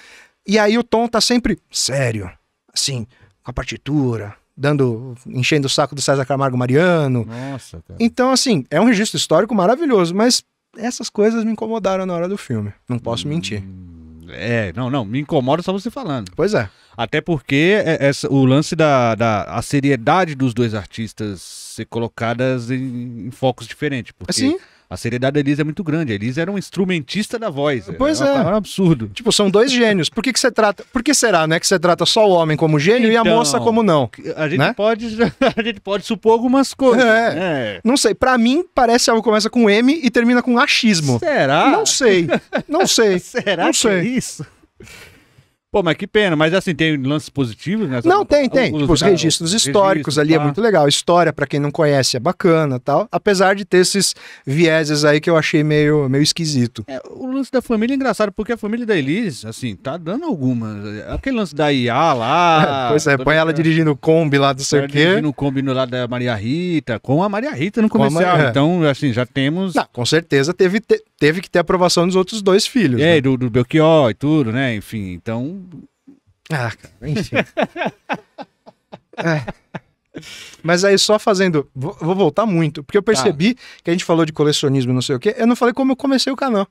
Speaker 2: E aí o Tom tá sempre sério, assim, com a partitura, dando, enchendo o saco do César Camargo Mariano. Nossa, cara. Então, assim, é um registro histórico maravilhoso, mas essas coisas me incomodaram na hora do filme. Não posso hum, mentir.
Speaker 1: É, não, não, me incomoda só você falando. Pois é. Até porque é, o lance da, da a seriedade dos dois artistas ser colocadas em, em focos diferentes. Porque... Sim a seriedade da Elisa é muito grande. A Elisa era um instrumentista da voz. Pois é. Era é. um absurdo. Tipo, são dois gênios. Por que, que você trata. Por que será, né? Que
Speaker 2: você trata só o homem como gênio então, e a então, moça como não? A gente, né? pode, a gente pode supor algumas coisas. É. Né? Não sei. Pra mim, parece algo que começa com M e termina com achismo. Será? Não sei.
Speaker 1: Não sei. será não sei. É isso? Pô, mas que pena, mas assim, tem lances positivos, né? Não, tem, tem. Os, tipo, os registros históricos registro, ali é tá. é muito
Speaker 2: legal. História, para quem não conhece, é bacana tal. Apesar de ter esses vieses aí que eu achei meio, meio esquisito.
Speaker 1: É, o lance da família é engraçado, porque a família da Elis, assim, tá dando algumas. É aquele lance da IA lá. pois é, põe ela dirigindo o Kombi lá do sei o quê. Dirigindo o Kombi lá da Maria Rita, com a Maria Rita no comercial. Maria... É. Então, assim, já temos. Não, com certeza teve, te... teve que ter aprovação dos outros dois filhos. É, né? do, do Belchior e tudo, né? Enfim, então. Ah, cara, enfim.
Speaker 2: é. Mas aí só fazendo, vou, vou voltar muito, porque eu tá. percebi tá. que a gente falou de colecionismo e não sei o quê, eu não falei como eu comecei o canal.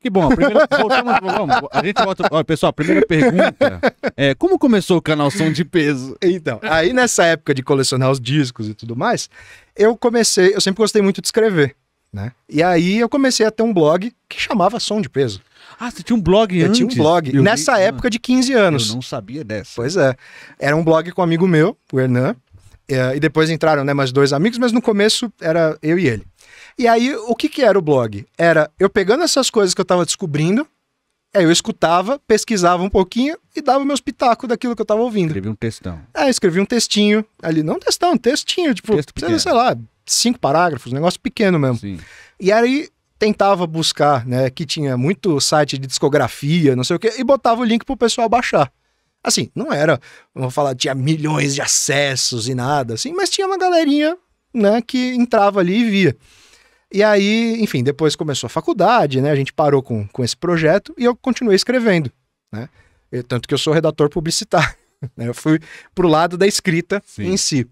Speaker 2: Que bom, a primeira, voltamos, vamos, a
Speaker 1: gente volta, olha, pessoal, a primeira pergunta
Speaker 2: é como começou o canal Som de Peso? Então, aí nessa época de colecionar os discos e tudo mais, eu comecei, eu sempre gostei muito de escrever né? E aí eu comecei a ter um blog que chamava Som de Peso. Ah, você tinha um blog eu antes? Eu tinha um blog, eu nessa vi... Ah, época de 15 anos. Eu não sabia dessa. Pois é. Era um blog com um amigo meu, o Hernan, é, e depois entraram né, mais dois amigos, mas no começo era eu e ele. E aí, o que que era o blog? Era eu pegando essas coisas que eu tava descobrindo, aí é, eu escutava, pesquisava um pouquinho e dava meus pitacos daquilo que eu tava ouvindo. Escrevi um textão. É, escrevi um textinho ali, não um textão, um textinho, tipo, Texto sei lá, cinco parágrafos, um negócio pequeno mesmo. Sim. E aí tentava buscar, né, que tinha muito site de discografia, não sei o quê, e botava o link pro pessoal baixar. Assim, não era, vamos falar, tinha milhões de acessos e nada, assim, mas tinha uma galerinha, né, que entrava ali e via. E aí, enfim, depois começou a faculdade, né, a gente parou com, com esse projeto e eu continuei escrevendo, né, eu, tanto que eu sou redator publicitário, né, eu fui pro lado da escrita Sim. em si.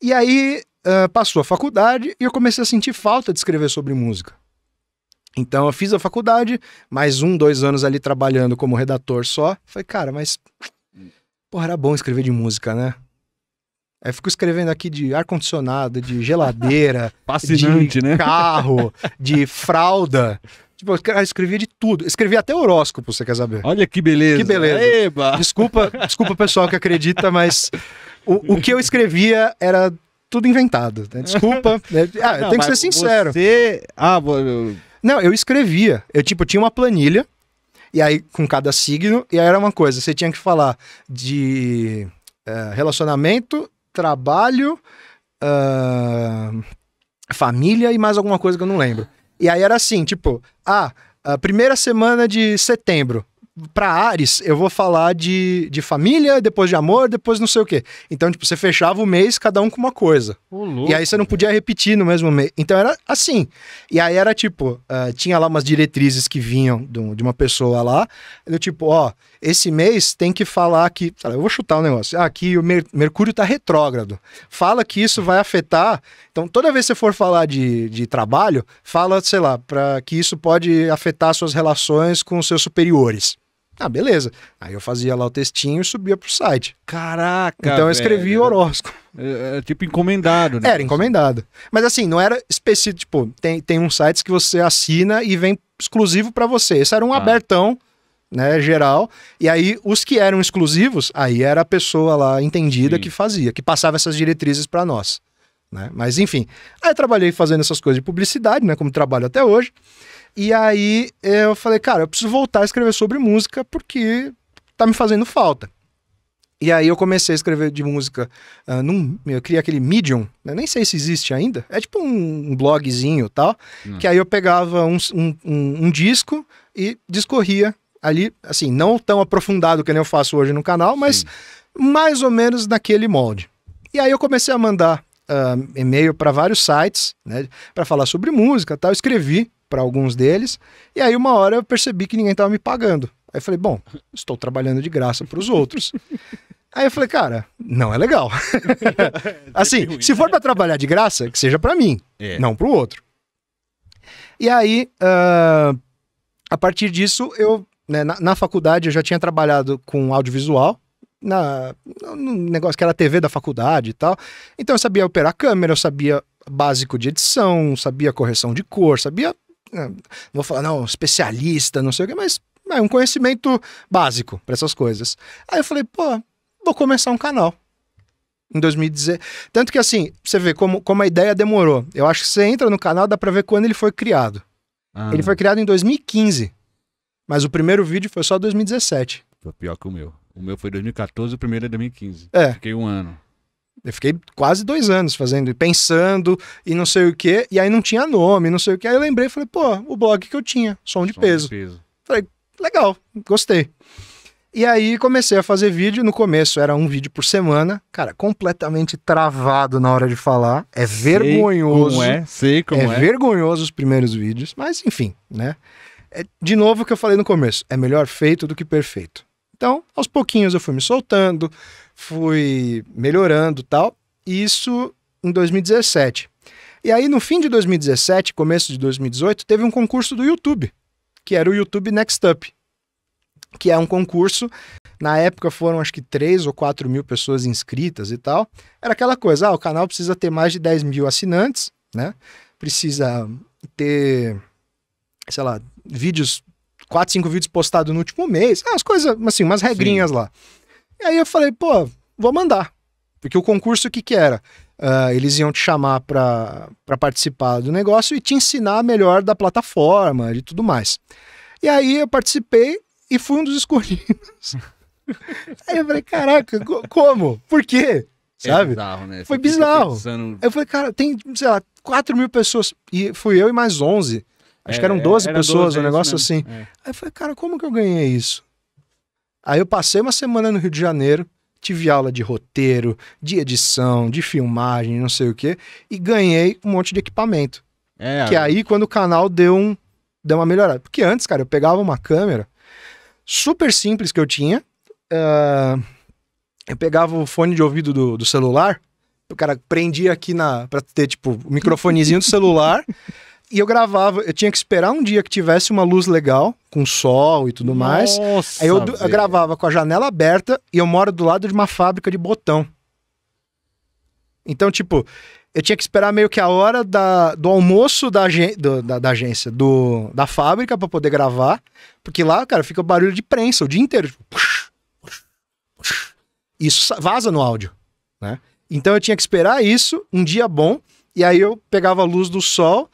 Speaker 2: E aí, uh, passou a faculdade e eu comecei a sentir falta de escrever sobre música. Então eu fiz a faculdade, mais um, dois anos ali trabalhando como redator só. Falei, cara, mas. Porra, era bom escrever de música, né? Aí fico escrevendo aqui de ar-condicionado, de geladeira, de né? carro, de fralda. Tipo, eu escrevia de tudo. Escrevia até horóscopo, você quer saber? Olha que beleza. Que beleza. Eba. Desculpa, desculpa pessoal que acredita, mas o, o que eu escrevia era tudo inventado. Né? Desculpa. né? Ah, não, ah, tem que ser sincero. Você... Ah, Não, eu escrevia. Eu, tipo, tinha uma planilha, e aí com cada signo, e aí era uma coisa. Você tinha que falar de é, relacionamento, trabalho, uh, família e mais alguma coisa que eu não lembro. E aí era assim, tipo, ah, a primeira semana de setembro para Ares, eu vou falar de, de família, depois de amor, depois não sei o quê. Então, tipo, você fechava o mês, cada um com uma coisa. louco, e aí você não podia repetir no mesmo mês. Então era assim. E aí era tipo, uh, tinha lá umas diretrizes que vinham do, de uma pessoa lá, do tipo, ó, esse mês tem que falar que. Sabe, eu vou chutar um negócio. Ah, aqui o Mer Mercúrio tá retrógrado. Fala que isso vai afetar. Então, toda vez que você for falar de, de trabalho, fala, sei lá, para que isso pode afetar suas relações com seus superiores. Ah, beleza. Aí eu fazia lá o textinho e subia pro site. Caraca! Então eu escrevia o horóscopo. É, é, é, tipo encomendado, né? Era encomendado. Mas assim, não era específico. Tipo, tem, tem uns sites que você assina e vem exclusivo para você. Esse era um ah. abertão, né, geral. E aí, os que eram exclusivos, aí era a pessoa lá entendida Sim. que fazia, que passava essas diretrizes para nós. Né? Mas enfim, aí eu trabalhei fazendo essas coisas de publicidade, né? Como trabalho até hoje. E aí eu falei, cara, eu preciso voltar a escrever sobre música porque tá me fazendo falta. E aí eu comecei a escrever de música. Uh, num, eu criei aquele Medium, né? nem sei se existe ainda. É tipo um blogzinho tal. Hum. Que aí eu pegava um, um, um, um disco e discorria ali, assim, não tão aprofundado que nem eu faço hoje no canal, mas Sim. mais ou menos naquele molde. E aí eu comecei a mandar uh, e-mail para vários sites, né, para falar sobre música, tal, escrevi para alguns deles, e aí uma hora eu percebi que ninguém estava me pagando. Aí falei, bom, estou trabalhando de graça para os outros. Aí eu falei, cara, não é legal. assim, se for né? para trabalhar de graça, que seja para mim, é. não para o outro. E aí, uh, a partir disso, eu né, na, na, faculdade eu já tinha trabalhado com audiovisual, na, no negócio que era TV da faculdade e tal. Então eu sabia operar câmera, eu sabia básico de edição, sabia correção de cor, sabia. Né, não vou falar, não, especialista, não sei o que, mas é um conhecimento básico para essas coisas. Aí eu falei, pô, vou começar um canal. Em 2010. Tanto que assim, você vê como, como a ideia demorou. Eu acho que você entra no canal, dá pra ver quando ele foi criado. Ah. Ele foi criado em 2015. Mas o primeiro vídeo foi só 2017.
Speaker 1: Foi pior que o meu. O meu foi 2014, o primeiro é 2015.
Speaker 2: É. Fiquei um ano. Eu fiquei quase dois anos fazendo e pensando e não sei o que, e aí não tinha nome, não sei o que. Aí eu lembrei e falei, pô, o blog que eu tinha, som de, som peso. de peso. Falei, legal, gostei. E aí comecei a fazer vídeo. No começo era um vídeo por semana. Cara, completamente travado na hora de falar. É sei vergonhoso. Como é, sei como é. É vergonhoso os primeiros vídeos, mas enfim, né? É, de novo o que eu falei no começo. É melhor feito do que perfeito. Então, aos pouquinhos eu fui me soltando, fui melhorando tal. Isso em 2017. E aí, no fim de 2017, começo de 2018, teve um concurso do YouTube, que era o YouTube Next Up, que é um concurso. Na época foram acho que 3 ou 4 mil pessoas inscritas e tal. Era aquela coisa: ah, o canal precisa ter mais de 10 mil assinantes, né? Precisa ter, sei lá, vídeos quatro, cinco vídeos postados no último mês, ah, as coisas, assim, umas regrinhas Sim. lá. E aí eu falei, pô, vou mandar. Porque o concurso, o que que era? Uh, eles iam te chamar para participar do negócio e te ensinar melhor da plataforma e tudo mais. E aí eu participei e fui um dos escolhidos. aí eu falei, caraca, como? Por quê? É Sabe? É
Speaker 1: bizarro, né? Foi bizarro. Pensando...
Speaker 2: Eu falei, cara, tem, sei lá, 4 mil pessoas. E fui eu e mais 11 Acho é, que eram 12 é, é, era pessoas, 12, um é negócio assim. É. Aí eu falei, cara, como que eu ganhei isso? Aí eu passei uma semana no Rio de Janeiro, tive aula de roteiro, de edição, de filmagem, não sei o quê, e ganhei um monte de equipamento. É, que aí quando o canal deu um deu uma melhorada. Porque antes, cara, eu pegava uma câmera super simples que eu tinha, uh, eu pegava o fone de ouvido do, do celular, o cara prendia aqui na para ter tipo o microfonezinho do celular. e eu gravava, eu tinha que esperar um dia que tivesse uma luz legal, com sol e tudo mais. Nossa, Aí eu, eu gravava com a janela aberta e eu moro do lado de uma fábrica de botão. Então, tipo, eu tinha que esperar meio que a hora da, do almoço da, do, da, da, agência, do, da fábrica para poder gravar, porque lá, cara, fica o barulho de prensa o dia inteiro. Tipo, push, push, push. Isso vaza no áudio, né? Então eu tinha que esperar isso, um dia bom, e aí eu pegava a luz do sol,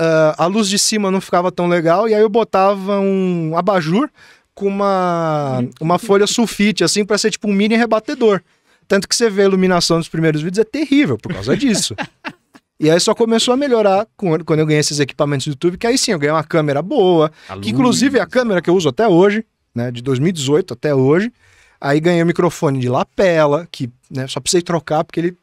Speaker 2: uh, a luz de cima não ficava tão legal, e aí eu botava um abajur com uma, uma folha sulfite, assim, para ser tipo um mini rebatedor. Tanto que você vê a iluminação dos primeiros vídeos, é terrível por causa disso. E aí só começou a melhorar quando eu ganhei esses equipamentos do YouTube, que aí sim eu ganhei uma câmera boa,
Speaker 1: a que inclusive
Speaker 2: é a câmera que eu uso até hoje, né, de 2018 até hoje. Aí ganhei o um microfone de lapela, que né, só precisei trocar porque ele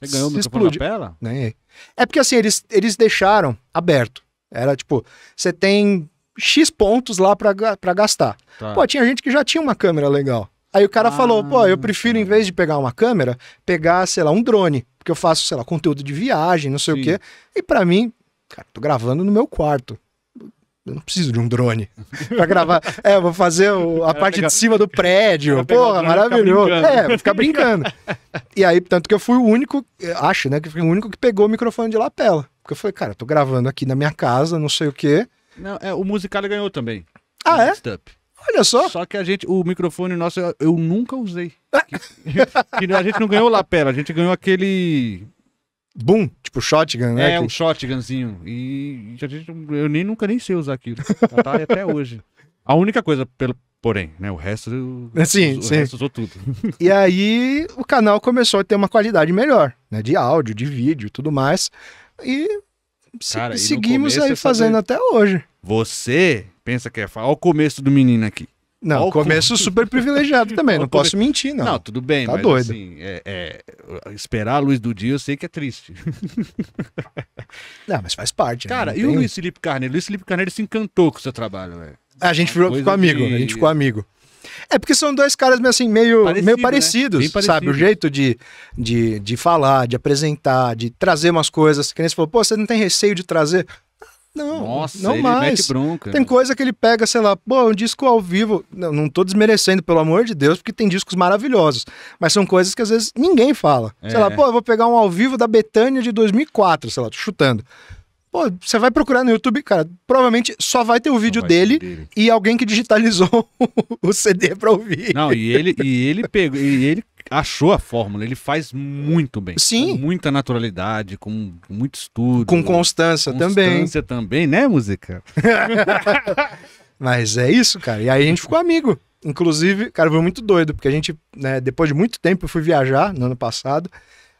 Speaker 1: Você ganhou o microfone de lapela?
Speaker 2: Ganhei. É porque assim, eles, eles deixaram aberto. Era tipo, você tem X pontos lá para gastar. Tá. Pô, tinha gente que já tinha uma câmera legal. Aí o cara ah, falou, pô, eu prefiro, em vez de pegar uma câmera, pegar, sei lá, um drone. Porque eu faço, sei lá, conteúdo de viagem, não sei Sim. o quê. E para mim, cara, tô gravando no meu quarto. Eu não preciso de um drone para gravar. É, eu vou fazer o, a parte pegar... de cima do prédio. Porra, maravilhoso. É, vou ficar brincando. e aí, tanto que eu fui o único, acho, né, que fui o único que pegou o microfone de lapela. Porque eu falei, cara, estou tô gravando aqui na minha casa, não sei o quê.
Speaker 1: Não, é, o musical ganhou também. Ah, é? Olha só. Só que a gente, o microfone nosso, eu, eu nunca usei. Ah. que, que a gente não ganhou lapela, a gente ganhou aquele Boom, tipo shotgun, né? É, um shotgunzinho. E eu nem, nunca nem sei usar aquilo. Tá até hoje. A única coisa, pelo, porém, né? O resto. Eu, é, sim, o, sim. O resto usou tudo.
Speaker 2: E aí o canal começou a ter uma qualidade melhor, né? De áudio, de vídeo tudo mais. E,
Speaker 1: Cara, se, e seguimos aí é fazendo
Speaker 2: até hoje.
Speaker 1: Você pensa que é. Olha o começo do menino aqui.
Speaker 2: Não, Qual começo que... super privilegiado também, não posso mentir, não. Não, tudo bem, tá mas doido. assim,
Speaker 1: é, é, esperar a luz do dia eu sei que é triste.
Speaker 2: não, mas faz parte. Né, Cara, né? e tem... o Luiz
Speaker 1: Felipe Carneiro? Luiz Felipe Carneiro se encantou com o seu trabalho, velho. A gente ficou, ficou amigo, a gente ficou amigo.
Speaker 2: É porque são dois caras assim, meio, Parecido, né? meio parecidos, né? parecido. sabe? O jeito de, de, de falar, de apresentar, de trazer umas coisas. Que nem você falou, pô, você não tem receio de trazer? Não, Nossa, não mais. Bronca, tem né? coisa que ele pega, sei lá, pô, um disco ao vivo. Não, não tô desmerecendo, pelo amor de Deus, porque tem discos maravilhosos. Mas são coisas que às vezes ninguém fala. É. Sei lá, é. pô, eu vou pegar um ao vivo da Betânia de 2004, sei lá, tô chutando. Pô, você vai procurar no YouTube, cara, provavelmente só vai ter o vídeo dele, dele, e alguém que digitalizou o CD pra ouvir.
Speaker 1: Não, e ele, e ele pegou, e ele achou a fórmula, ele faz muito bem. Sim. Com muita naturalidade, com, muito estudo. Com constância, constância também. Constância também, né, música?
Speaker 2: Mas é isso, cara. E aí a gente ficou amigo. Inclusive, cara, foi muito doido, porque a gente, né, depois de muito tempo, eu fui viajar no ano passado.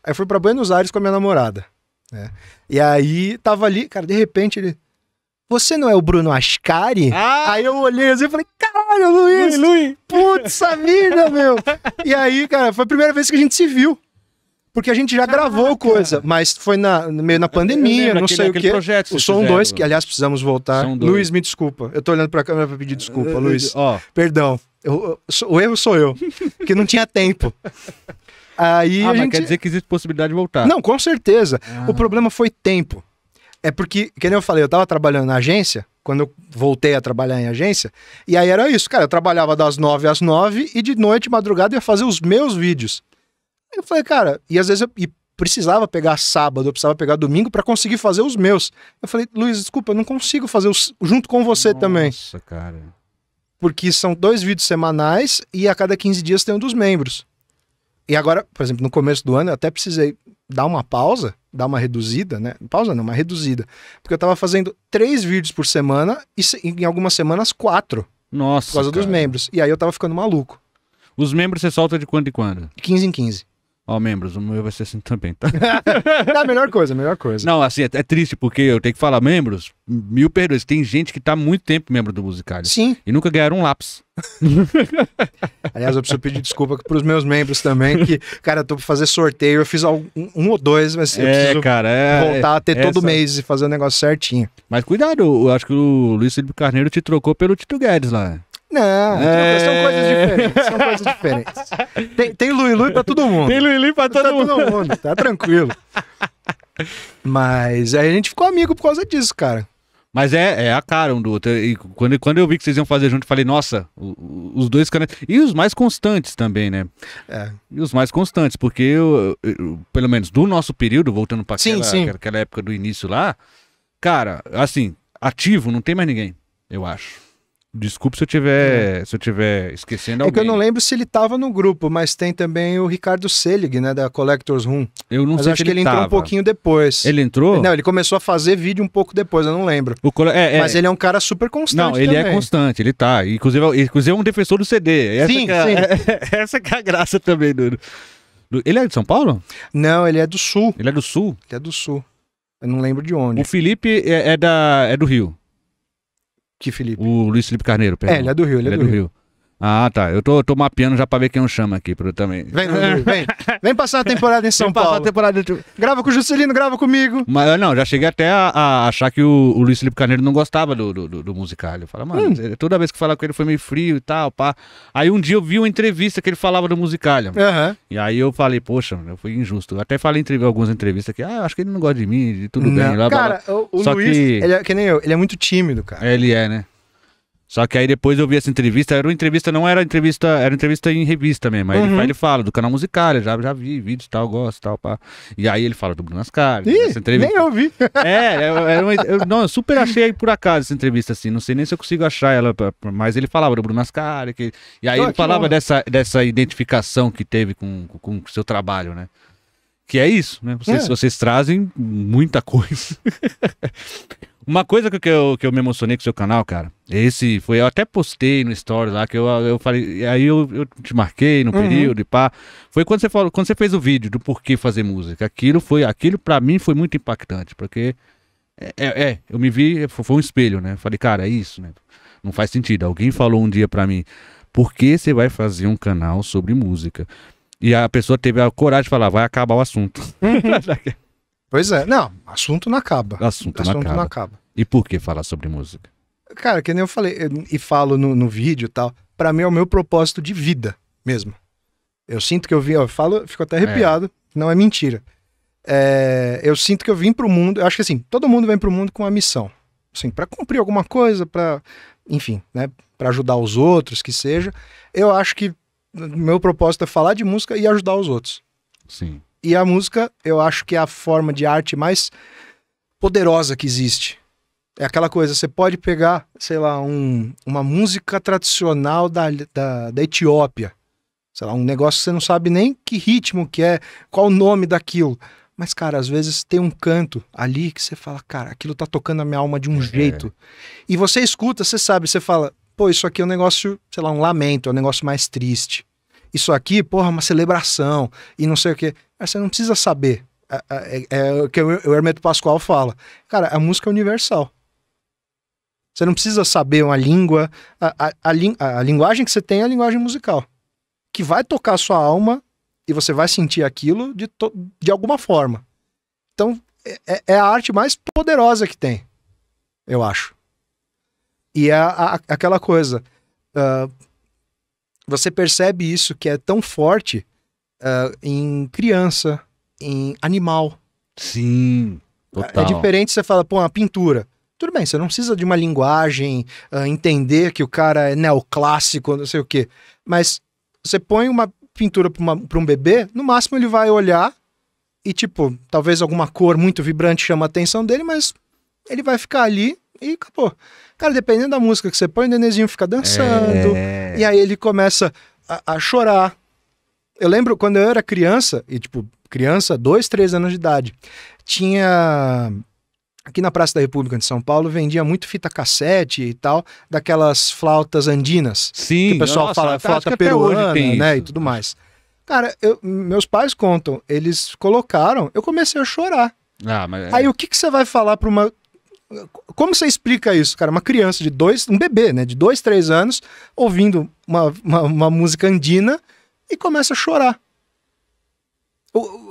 Speaker 2: Aí fui para Buenos Aires com a minha namorada. Né? E aí tava ali, cara, de repente ele você não é o Bruno Ascari? Ah. Aí eu olhei assim e falei, caralho, Luiz! Luiz, Luiz. Putz, a vida, meu! e aí, cara, foi a primeira vez que a gente se viu. Porque a gente já Caraca. gravou coisa, mas foi na, meio na pandemia, não aquele, sei aquele o quê. Projeto que o Som 2, que aliás precisamos voltar. Luiz, me desculpa. Eu tô olhando pra câmera pra pedir desculpa, uh, Luiz. Ó. Perdão. Eu, eu, o erro sou eu, que não tinha tempo. Aí ah, mas gente... quer dizer que existe possibilidade de voltar. Não, com certeza. Ah. O problema foi tempo. É porque, que nem eu falei, eu tava trabalhando na agência, quando eu voltei a trabalhar em agência, e aí era isso, cara, eu trabalhava das nove às nove e de noite, madrugada, ia fazer os meus vídeos. Aí eu falei, cara, e às vezes eu e precisava pegar sábado, eu precisava pegar domingo para conseguir fazer os meus. Eu falei, Luiz, desculpa, eu não consigo fazer os, junto com você Nossa, também. Nossa, cara. Porque são dois vídeos semanais e a cada 15 dias tem um dos membros. E agora, por exemplo, no começo do ano, eu até precisei dar uma pausa, dar uma reduzida, né? Pausa não, uma reduzida. Porque eu tava fazendo três vídeos por semana e em algumas semanas quatro. Nossa. Por causa cara. dos membros. E aí eu tava ficando maluco.
Speaker 1: Os membros você solta de quando em quando? 15 em 15. Ó, oh, membros, o meu vai ser assim também, tá? é a melhor coisa, a melhor coisa. Não, assim, é, é, triste, porque eu tenho que falar, membros, mil perdões. Tem gente que tá muito tempo membro do Musicalha. Sim. E nunca ganharam um lápis. Aliás, eu preciso pedir desculpa
Speaker 2: pros meus membros também, que, cara, eu tô pra fazer sorteio, eu fiz um, um ou dois, mas eu é, preciso cara, é, voltar a ter é essa... todo mês e
Speaker 1: fazer o negócio certinho. Mas cuidado, eu acho que o Luiz Felipe Carneiro te trocou pelo Tito Guedes lá.
Speaker 2: Não, é... são coisas diferentes. São coisas
Speaker 1: diferentes. Tem, tem Lui Lui pra todo mundo. Tem Lui Lui pra tá todo, tá mundo. todo
Speaker 2: mundo. Tá tranquilo. Mas aí a gente ficou amigo por causa disso, cara.
Speaker 1: Mas é, é a cara um do outro. E quando, quando eu vi que vocês iam fazer junto, eu falei, nossa, os dois canais. E os mais constantes também, né? É. E os mais constantes, porque eu, eu pelo menos do nosso período, voltando pra sim, aquela, sim. aquela época do início lá, cara, assim, ativo não tem mais ninguém, eu acho. Desculpe se eu tiver, é. se eu tiver esquecendo alguém. É que eu não lembro se ele estava no grupo,
Speaker 2: mas tem também o Ricardo Selig, né, da Collectors Room.
Speaker 1: Eu não mas sei acho que ele, entrou um pouquinho depois. Ele entrou?
Speaker 2: Não, ele começou a fazer vídeo um pouco depois, eu não lembro. O cole... é, é. Mas ele é um cara super constante Não, ele é também. é
Speaker 1: constante, ele tá. Inclusive, inclusive é um defensor do CD. Essa sim, é, sim. essa que é a graça também, Dudu. Ele é de São Paulo? Não, ele é do Sul. Ele é do Sul? Ele é do
Speaker 2: Sul. Eu não lembro de onde. O
Speaker 1: Felipe é, é da, é do Rio. Que Felipe? O Luiz Felipe Carneiro, perdão. É, ele é do Rio, ele, é ele é do, do Rio. Rio. Ah, tá. Eu tô, tô mapeando já pra ver quem eu chamo aqui eu também. Vem, vem.
Speaker 2: Vem passar a temporada em São vem Paulo. a temporada de... Grava com o Juscelino, grava
Speaker 1: comigo. Mas eu não, já cheguei até a, a achar que o, o Luiz Felipe Carneiro não gostava do, do, do, do musical. Eu falo, mano, hum. toda vez que falava com ele foi meio frio e tal, pá. Aí um dia eu vi uma entrevista que ele falava do musical. Uhum. E aí eu falei, poxa, eu fui injusto. Eu até falei em algumas entrevistas que, ah, acho que ele não gosta de mim, de tudo não. bem. Lá, cara, o, o Só Luiz, que... ele é, que nem eu, ele é muito tímido, cara. ele é, né? Só que aí depois eu vi essa entrevista, era uma entrevista, não era entrevista, era entrevista em revista mesmo. Aí uhum. ele, ele, fala do canal musical, já, já vi vídeos tal, gosto tal, pá. E aí ele fala do Bruno Ascari. Ih, entrevista. nem ouvi é, é, era uma, eu, não, eu super achei por acaso essa entrevista assim, não sei nem se eu consigo achar ela, mas ele falava do Bruno Ascari. Que, e aí ele falava dessa, dessa identificação que teve com o com, com seu trabalho, né? Que é isso, né? Vocês, é. vocês trazem muita coisa. Uma coisa que eu, que eu me emocionei com o seu canal, cara, esse foi, eu até postei no story lá, que eu, eu falei, aí eu, eu te marquei no uhum. período e pá. Foi quando você falou, quando você fez o vídeo do porquê fazer música. Aquilo foi, aquilo para mim foi muito impactante, porque é, é, é eu me vi, foi um espelho, né? Falei, cara, é isso, né? Não faz sentido. Alguém falou um dia para mim, por que você vai fazer um canal sobre música? E a pessoa teve a coragem de falar, vai acabar o assunto. Uhum. pois é,
Speaker 2: não, assunto não acaba.
Speaker 1: Assunto, assunto não, acaba. não acaba. E por que falar sobre música?
Speaker 2: Cara, que nem eu falei, eu, e falo no, no vídeo e tal, para mim é o meu propósito de vida mesmo. Eu sinto que eu vim, eu falo, fico até arrepiado, é. não é mentira. É, eu sinto que eu vim pro mundo, eu acho que assim, todo mundo vem pro mundo com uma missão. Assim, para cumprir alguma coisa, para, enfim, né, para ajudar os outros, que seja. Eu acho que meu propósito é falar de música e ajudar os outros. Sim. E a música, eu acho que é a forma de arte mais poderosa que existe. É aquela coisa, você pode pegar, sei lá, um, uma música tradicional da, da, da Etiópia. Sei lá, um negócio que você não sabe nem que ritmo que é, qual o nome daquilo. Mas, cara, às vezes tem um canto ali que você fala, cara, aquilo tá tocando a minha alma de um é. jeito. E você escuta, você sabe, você fala, pô, isso aqui é um negócio, sei lá, um lamento, é um negócio mais triste. Isso aqui, porra, é uma celebração e não sei o quê. Mas você não precisa saber. É, é, é, é o que o Hermeto Pascoal fala. Cara, a música é universal. Você não precisa saber uma língua. A, a, a, a linguagem que você tem é a linguagem musical, que vai tocar a sua alma e você vai sentir aquilo de, de alguma forma. Então, é, é, é a arte mais poderosa que tem, eu acho. E é a, a, aquela coisa. Uh, você percebe isso que é tão forte uh, em criança, em animal. Sim, é total. É, é diferente você fala, pô, uma pintura. Tudo bem, você não precisa de uma linguagem, uh, entender que o cara é neoclássico, não sei o quê. Mas você põe uma pintura para um bebê, no máximo ele vai olhar e, tipo, talvez alguma cor muito vibrante chama a atenção dele, mas ele vai ficar ali e acabou. Cara, dependendo da música que você põe, o nenenzinho fica dançando. É... E aí ele começa a, a, chorar. Eu lembro quando eu era criança, e tipo, criança, dois, três anos de idade, tinha aqui na Praça da República de São Paulo vendia muito fita cassete e tal, daquelas flautas andinas. Sim, que o pessoal nossa, fala flauta peruana, né, isso. e tudo mais. Cara, eu, meus pais contam, eles colocaram, eu comecei a chorar.
Speaker 1: Ah, mas... É. Aí
Speaker 2: o que, que você vai falar para uma como você explica isso, cara? Uma criança de dois, um bebê, né, de dois, três anos, ouvindo uma, uma, uma música andina e começa a chorar. O,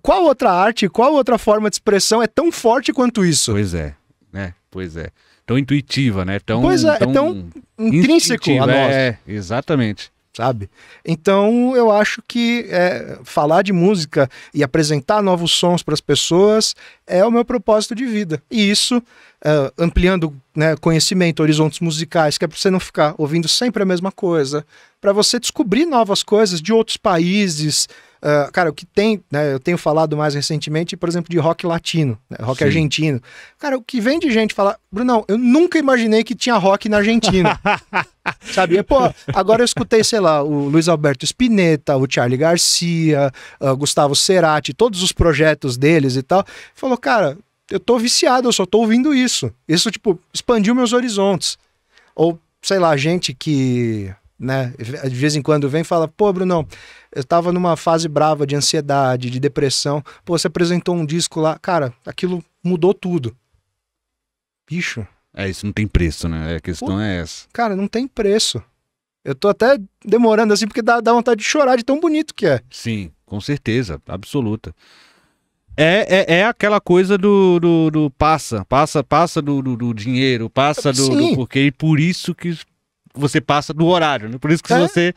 Speaker 2: qual outra arte, qual outra forma de
Speaker 1: expressão é tão forte quanto isso? Pois é, né? Pois é. Tão intuitiva, né? Tão, pois é, é tão, é tão intrínseco a nós. É, exatamente. Sabe? Então eu
Speaker 2: acho que é, falar de música e apresentar novos sons para as pessoas é o meu propósito de vida. E isso uh, ampliando né, conhecimento, horizontes musicais, que é para você não ficar ouvindo sempre a mesma coisa, para você descobrir novas coisas de outros países. Uh, cara, o que tem, né, eu tenho falado mais recentemente, por exemplo, de rock latino, né, rock Sim. argentino. Cara, o que vem de gente falar, Brunão, eu nunca imaginei que tinha rock na Argentina. Sabe? pô, agora eu escutei, sei lá, o Luiz Alberto Spinetta, o Charlie Garcia, uh, Gustavo Cerati, todos os projetos deles e tal. Falou, cara, eu tô viciado, eu só tô ouvindo isso. Isso, tipo, expandiu meus horizontes. Ou, sei lá, gente que, né, de vez em quando vem e fala, pô, Brunão, eu tava numa fase brava de ansiedade, de depressão, pô, você apresentou um disco lá, cara, aquilo mudou tudo.
Speaker 1: Bicho. É, isso não tem preço, né? A questão pô, é essa.
Speaker 2: Cara, não tem preço. Eu tô até demorando assim porque dá, dá vontade de chorar de tão
Speaker 1: bonito que é. Sim, com certeza, absoluta. É, é, é aquela coisa do, do, do passa, passa, passa do, do, do dinheiro, passa do, do, porque e por isso que você passa do horário, né? Por isso que é. você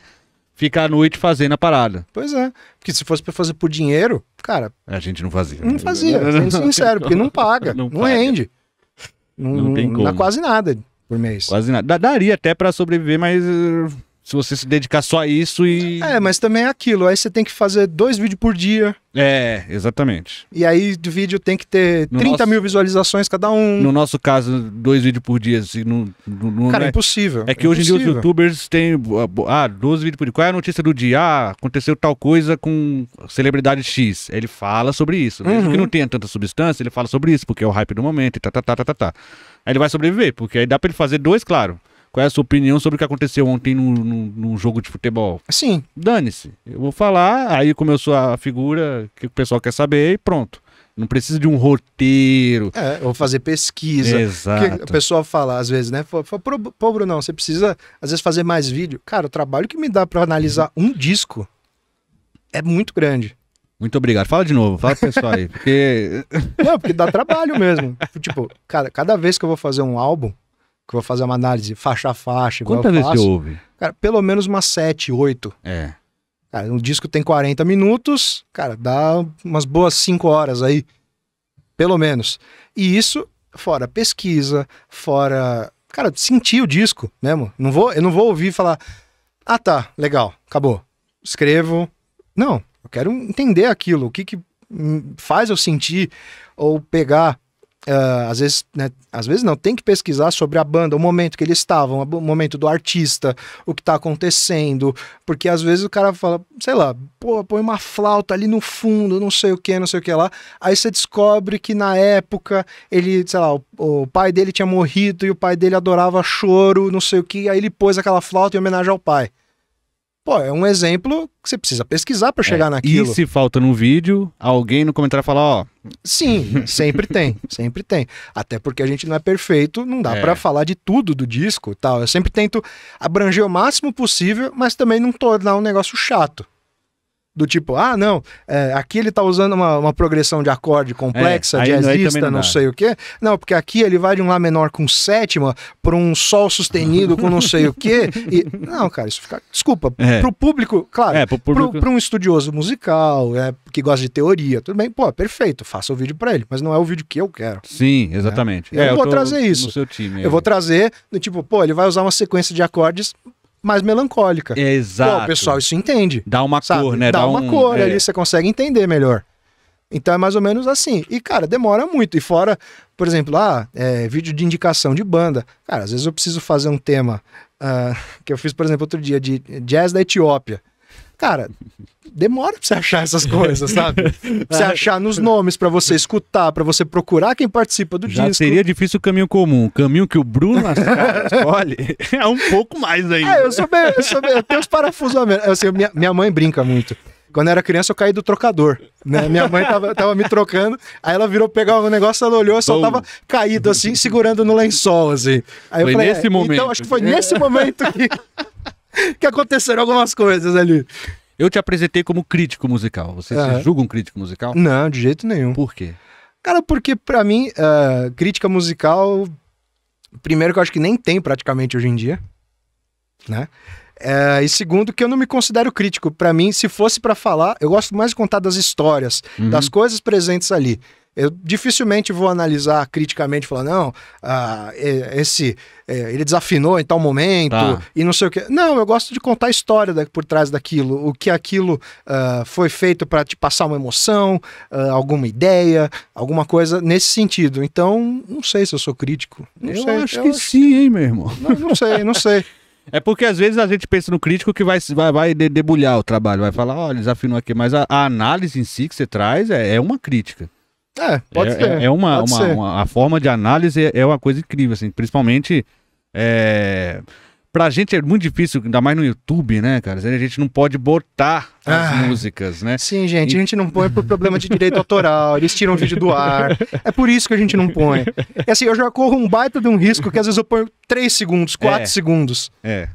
Speaker 1: fica à noite fazendo a parada. Pois é,
Speaker 2: porque se fosse para fazer por dinheiro, cara,
Speaker 1: a gente não fazia. Não fazia, sendo sincero, porque não paga, não, não paga. rende, não, não, tem como. dá quase nada por mês. Quase nada, daria até para sobreviver, mas eh, se você se dedicar só a isso e. É, mas também é
Speaker 2: aquilo. Aí você tem que fazer dois vídeos por dia.
Speaker 1: É, exatamente.
Speaker 2: E aí o vídeo tem que
Speaker 1: ter no 30 nosso...
Speaker 2: mil visualizações cada um. No
Speaker 1: nosso caso, dois vídeos por dia. Assim, no, no, Cara, é impossível. É que é hoje em dia os youtubers têm. Ah, 12 ah, vídeos por dia. Qual é a notícia do dia? Ah, aconteceu tal coisa com celebridade X. Ele fala sobre isso. Mesmo uhum. que não tenha tanta substância, ele fala sobre isso, porque é o hype do momento e tá, tá, tá, tá, tá. tá. Aí ele vai sobreviver, porque aí dá pra ele fazer dois, claro. Qual é a sua opinião sobre o que aconteceu ontem num, num, num jogo de futebol? Sim. Dane-se. Eu vou falar, aí começou a figura que o pessoal quer saber e pronto. Não precisa de um roteiro. É, vou fazer pesquisa. Exato. Porque pessoal
Speaker 2: pessoa fala, às vezes, né? pô, Bruno, você precisa, às vezes, fazer mais vídeo. Cara, o trabalho que me dá para analisar um disco é muito grande.
Speaker 1: Muito obrigado. Fala de novo, fala pro pessoal aí. Porque.
Speaker 2: Não, porque dá trabalho mesmo. Tipo, cara, cada vez que eu vou fazer um álbum, que eu vou fazer uma análise faixa a faixa. Quantas vezes você ouve? Cara, pelo menos umas sete, oito. É. Cara, um disco tem 40 minutos, cara, dá umas boas cinco horas aí. Pelo menos. E isso, fora pesquisa, fora. Cara, sentir o disco mesmo. Né, não vou, eu não vou ouvir falar. Ah, tá, legal, acabou. Escrevo. Não, eu quero entender aquilo, o que, que hum, faz eu sentir, ou pegar Uh, às vezes, né, às vezes não, tem que pesquisar sobre a banda, o momento que eles estavam, o momento do artista, o que está acontecendo, porque às vezes o cara fala, sei lá, pô, põe uma flauta ali no fundo, não sei o que, não sei o que lá, aí você descobre que na época ele, sei lá, o, o, pai dele tinha morrido e o pai dele adorava choro, não sei o que, aí ele pôs aquela flauta em homenagem ao pai. Pô, é um exemplo que você precisa pesquisar para é. chegar é, naquilo. E se
Speaker 1: falta num vídeo, alguém no comentário fala, ó. Sim,
Speaker 2: sempre tem, sempre tem. Até porque a gente não é perfeito, não dá é. para
Speaker 1: falar de tudo do disco
Speaker 2: e tal. Eu sempre tento abranger o máximo possível, mas também não tornar um negócio chato do tipo, ah, não, é, aqui ele está usando uma, uma, progressão de acorde complexa, é, é jazzista, não, não sei o quê. Não, porque aqui ele vai de um Lá menor com sétima para um Sol sustenido com não sei o quê. E, não, cara, isso fica. Desculpa, é. para o público, claro, é, para público... um estudioso musical, é, que gosta de teoria, tudo bem, pô, perfeito, faça o vídeo para ele, mas não é o vídeo que eu quero.
Speaker 1: Sim, né? exatamente. Né? Eu, é, eu vou trazer isso. Time, eu vou
Speaker 2: trazer, do tipo, pô, ele vai usar uma sequência de acordes mais melancólica. Exato. Pô, o
Speaker 1: pessoal isso entende. Dá uma
Speaker 2: sabe? cor, né? Dá, Dá uma um... cor é. ali, você consegue entender melhor. Então é mais ou menos assim. E, cara, demora muito. E fora, por exemplo, lá ah, é, vídeo de indicação de banda. Cara, às vezes eu preciso fazer um tema uh, que eu fiz, por exemplo, outro dia, de jazz da Etiópia. Cara, demora pra você achar essas coisas, sabe? Pra você é. achar nos nomes, para você escutar, para você procurar quem participa do Já disco. Seria
Speaker 1: difícil o caminho comum. O caminho que o Bruno Lascar escolhe é um pouco mais ainda. É, eu sou bem, eu sou bem, eu tenho os parafusos a menos. Assim, minha, minha mãe brinca
Speaker 2: muito. Quando eu era criança, eu caí do trocador. Né? Minha mãe tava, tava me trocando, aí ela virou pegar o negócio, ela olhou, só Bom. tava caído, assim, segurando no lençol, assim. Aí foi falei, nesse é, então momento. Então, acho que foi nesse momento
Speaker 1: que. que aconteceram algumas coisas ali. Eu te apresentei como crítico musical. Você é. se julga um crítico musical? Não, de jeito nenhum. Por quê? Cara,
Speaker 2: porque para mim, uh, crítica musical, primeiro que eu acho que nem tem praticamente hoje em dia, né? É, e segundo que eu não me considero crítico. Para mim, se fosse para falar, eu gosto mais de contar das histórias, uhum. das coisas presentes ali. Eu dificilmente vou analisar criticamente, falar, não, ah, é, esse é, ele desafinou em tal momento tá. e não sei o que. Não, eu gosto de contar a história da, por trás daquilo, o que aquilo ah, foi feito para te passar uma emoção, ah, alguma ideia, alguma coisa nesse sentido. Então, não sei se eu sou crítico. Não eu sei, acho eu que acho... sim,
Speaker 1: hein, meu irmão. Não, não sei, não sei. É porque às vezes a gente pensa no crítico que vai, vai, vai debulhar o trabalho, vai falar, olha, desafinou aqui, mas a, a análise em si que você traz é, é uma crítica. É, pode é, ser. É, é uma, uma, ser. uma, a forma de análise é uma coisa incrível, assim, principalmente é, pra gente é muito difícil, ainda mais no YouTube, né, cara? A gente não pode botar as ah, músicas, né? Sim,
Speaker 2: gente, e... a gente não põe por problema de direito autoral, eles tiram o vídeo do ar. É por isso que a gente não põe. E é assim, eu já corro um baita de um risco que às vezes eu ponho 3 segundos, 4 é,
Speaker 1: segundos. É.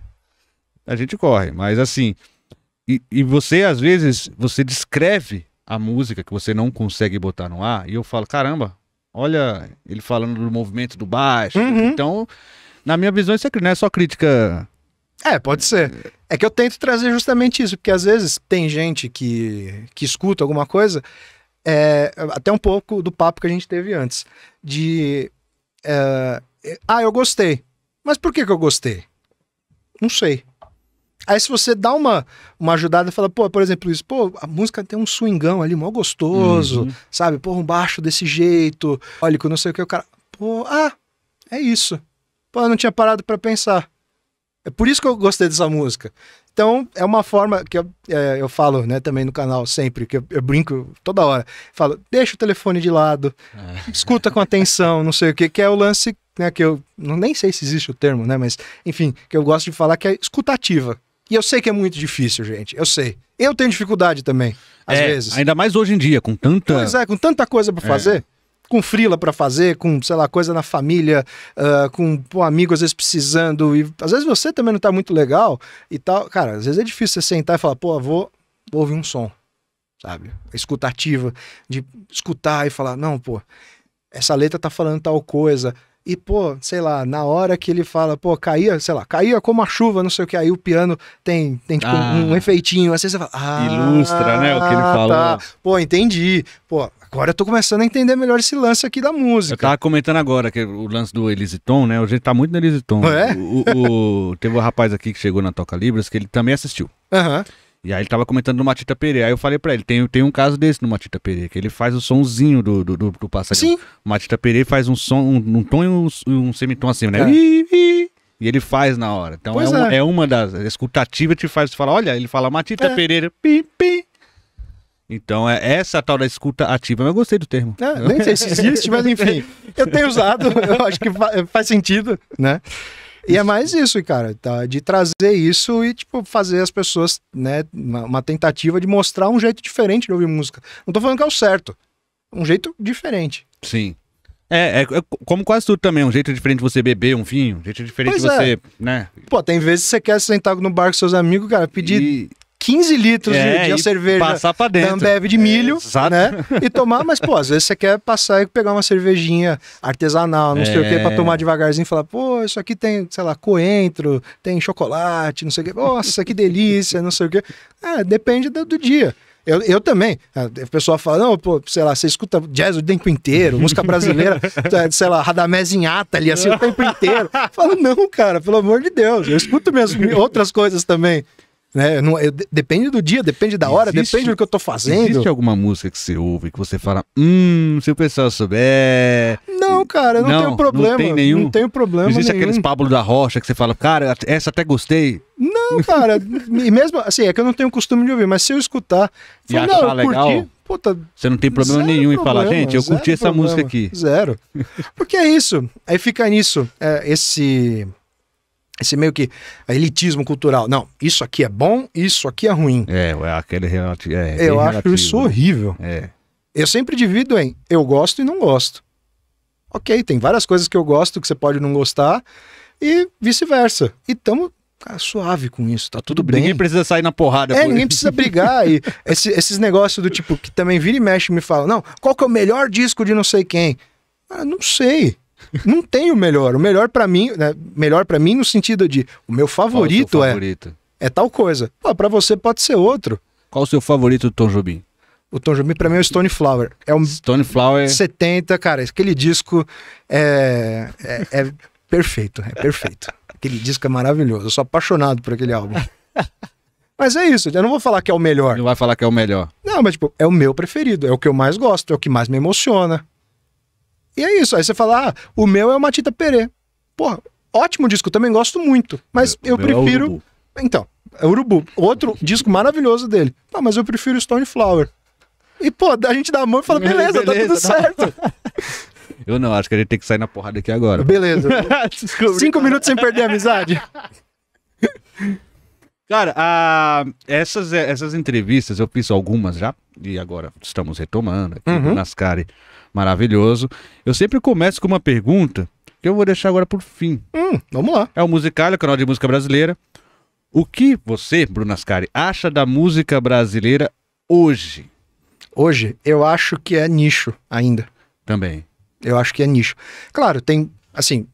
Speaker 1: A gente corre, mas assim. E, e você, às vezes, você descreve a música que você não consegue botar no ar, e eu falo, caramba, olha ele falando do movimento do baixo. Uhum. Então, na minha visão, isso é, não é só crítica. É, pode ser. É que eu tento trazer justamente isso, porque às vezes tem
Speaker 2: gente que, que escuta alguma coisa, é, até um pouco do papo que a gente teve antes, de. É, ah, eu gostei. Mas por que, que eu gostei? Não sei. Aí se você dá uma, uma ajudada, fala, pô, por exemplo, isso, pô, a música tem um swingão ali, mó gostoso, uhum. sabe? Pô, um baixo desse jeito, olha, que não sei o que, o cara, pô, ah, é isso. Pô, eu não tinha parado para pensar. É por isso que eu gostei dessa música. Então, é uma forma que eu, é, eu falo, né, também no canal, sempre, que eu, eu, brinco toda hora. Falo, deixa o telefone de lado, é. escuta com atenção, não sei o que, que é o lance, né, que eu não, nem sei se existe o termo, né, mas, enfim, que eu gosto de falar que é escutativa. E eu sei que é muito difícil, gente. Eu sei. Eu tenho dificuldade também,
Speaker 1: às é, vezes. Ainda mais hoje em dia, com tanta. Pois é,
Speaker 2: com tanta coisa para é. fazer. É. Com frila para fazer, com, sei lá, coisa na família, uh, com um amigo às vezes precisando. E às vezes você também não tá muito legal e tal. Cara, às vezes é difícil você sentar e falar, pô, vou, vou ouvir um som, sabe? A de escutar e falar, não, pô, essa letra tá falando tal coisa e, pô, sei lá, na hora que ele fala, pô, caía, sei lá, caía como a chuva, não sei o que, aí o piano tem, tem tipo, ah, um, efeitinho, assim você fala, ah, Ilustra, né, o que ele ah, falou. Tá. Pô, entendi. Pô, agora eu tô começando a entender melhor esse lance aqui da música. Eu tava
Speaker 1: comentando agora que o lance do Elisiton, né, o jeito tá muito no Elisiton. É? O, o, o, teve um rapaz aqui que chegou na Toca Libras que ele também assistiu. Aham. Uhum. E aí ele tava comentando do Matita Pereira. Aí eu falei pra ele, tem, tem um caso desse no Matita Pereira, que ele faz o somzinho do, do, do, do passarinho. Sim. O Matita Pereira faz um som, um, um tom e um, um semitom assim, né? É. E ele faz na hora. Então é, um, é. é. uma das escutativas que te faz, você fala, olha, ele fala Matita é. Pereira, pim, pim. Então é essa tal da escuta ativa, mas eu gostei do termo. É, nem sei se existe, mas enfim,
Speaker 2: eu tenho usado, eu acho que faz sentido, né? E é mais isso, cara, tá? de trazer isso e, tipo, fazer as pessoas, né, uma, tentativa de mostrar um jeito diferente de ouvir música. Não tô falando que é o certo, um jeito diferente.
Speaker 1: Sim. É, é, é como quase tudo também, um jeito diferente de você beber um vinho, um jeito diferente pois de você, é. né?
Speaker 2: Pô, tem vezes que você quer sentar no bar com seus amigos, cara, pedir... E 15 litros é, de, de cerveja passar pra dentro. da Ambev de é, milho, é, né? E tomar, mas pô, às vezes você quer passar e pegar uma cervejinha artesanal, não é. sei o quê, pra é. tomar devagarzinho e falar, pô, isso aqui tem, sei lá, coentro, tem chocolate, não sei o quê. Nossa, que delícia, não sei o quê. É, depende do, do dia. Eu, eu também. É, o pessoal fala, não, pô, sei lá, você escuta jazz o tempo inteiro, música brasileira, sei lá, Radamés em ata ali, assim, o tempo inteiro. Eu falo, não, cara, pelo amor de Deus, eu escuto minhas, outras coisas também. Né? Não, eu, depende do dia, depende da hora, existe, depende do que eu tô fazendo. Existe
Speaker 1: alguma música que você ouve que você fala, hum, se o pessoal souber.
Speaker 2: Não, cara, eu não, não tenho problema. Não tem nenhum. Não tenho problema. existe nenhum. aqueles
Speaker 1: Pablo da Rocha que você fala, cara, essa até gostei.
Speaker 2: Não, cara, e mesmo assim, é que eu não tenho costume de ouvir, mas se eu escutar, e falo, não, legal. curti, Puta, você não tem problema nenhum problema, em falar, gente, eu curti essa problema, música aqui. Zero. Porque é isso. Aí fica nisso. É, esse esse meio que elitismo cultural. Não, isso aqui é bom, isso aqui é ruim. É, aquele é
Speaker 1: relati é, Eu acho
Speaker 2: isso horrível. É. Eu sempre divido em eu gosto e não gosto. Ok, tem várias coisas que eu gosto que você pode não gostar e vice-versa. E estamos suave com isso, tá tudo, bem. Ninguém
Speaker 1: precisa sair na porrada. É, por ninguém isso. precisa brigar. e esse, esses
Speaker 2: negócios do tipo que também vira e mexe e me fala, não, qual que é o melhor disco de não sei quem? Cara, não sei não tem o melhor. O melhor para mim, né? melhor para mim no sentido de o meu favorito, o favorito? é é tal coisa. para você pode ser outro. Qual o seu favorito do Tom Jobim? O Tom Jobim para mim é o Stone Flower. É um Stone Flower 70, cara, aquele disco é, é, é perfeito, é perfeito. Aquele disco é maravilhoso. Eu sou apaixonado por aquele álbum. Mas é isso, eu não vou falar que é o melhor. Não vai
Speaker 1: falar que é o melhor.
Speaker 2: Não, mas tipo, é o meu preferido, é o que eu mais gosto, é o que mais me emociona. E é isso. Aí você fala, ah, o meu é uma Tita Perê. Porra, ótimo disco, também gosto muito. Mas é, eu, eu é prefiro. É então, é Urubu. Outro disco maravilhoso dele. Ah, mas eu prefiro Stone Flower. E, pô, a gente dá a mão e fala, beleza, beleza tá tudo
Speaker 1: tá... certo. Eu não, acho que a gente tem que sair na porrada aqui agora. Beleza.
Speaker 2: Cinco minutos sem perder a amizade.
Speaker 1: Cara, essas, essas entrevistas eu fiz algumas já, e agora estamos retomando aqui uhum. do Nascari maravilhoso. Eu sempre começo com uma pergunta que eu vou deixar agora por fim. Hum, vamos lá. É o Musical, é o canal de música brasileira. O que você, Bruno Ascari, acha da música brasileira hoje? Hoje, eu acho que é nicho ainda. Também.
Speaker 2: Eu acho que é nicho. Claro, tem, assim,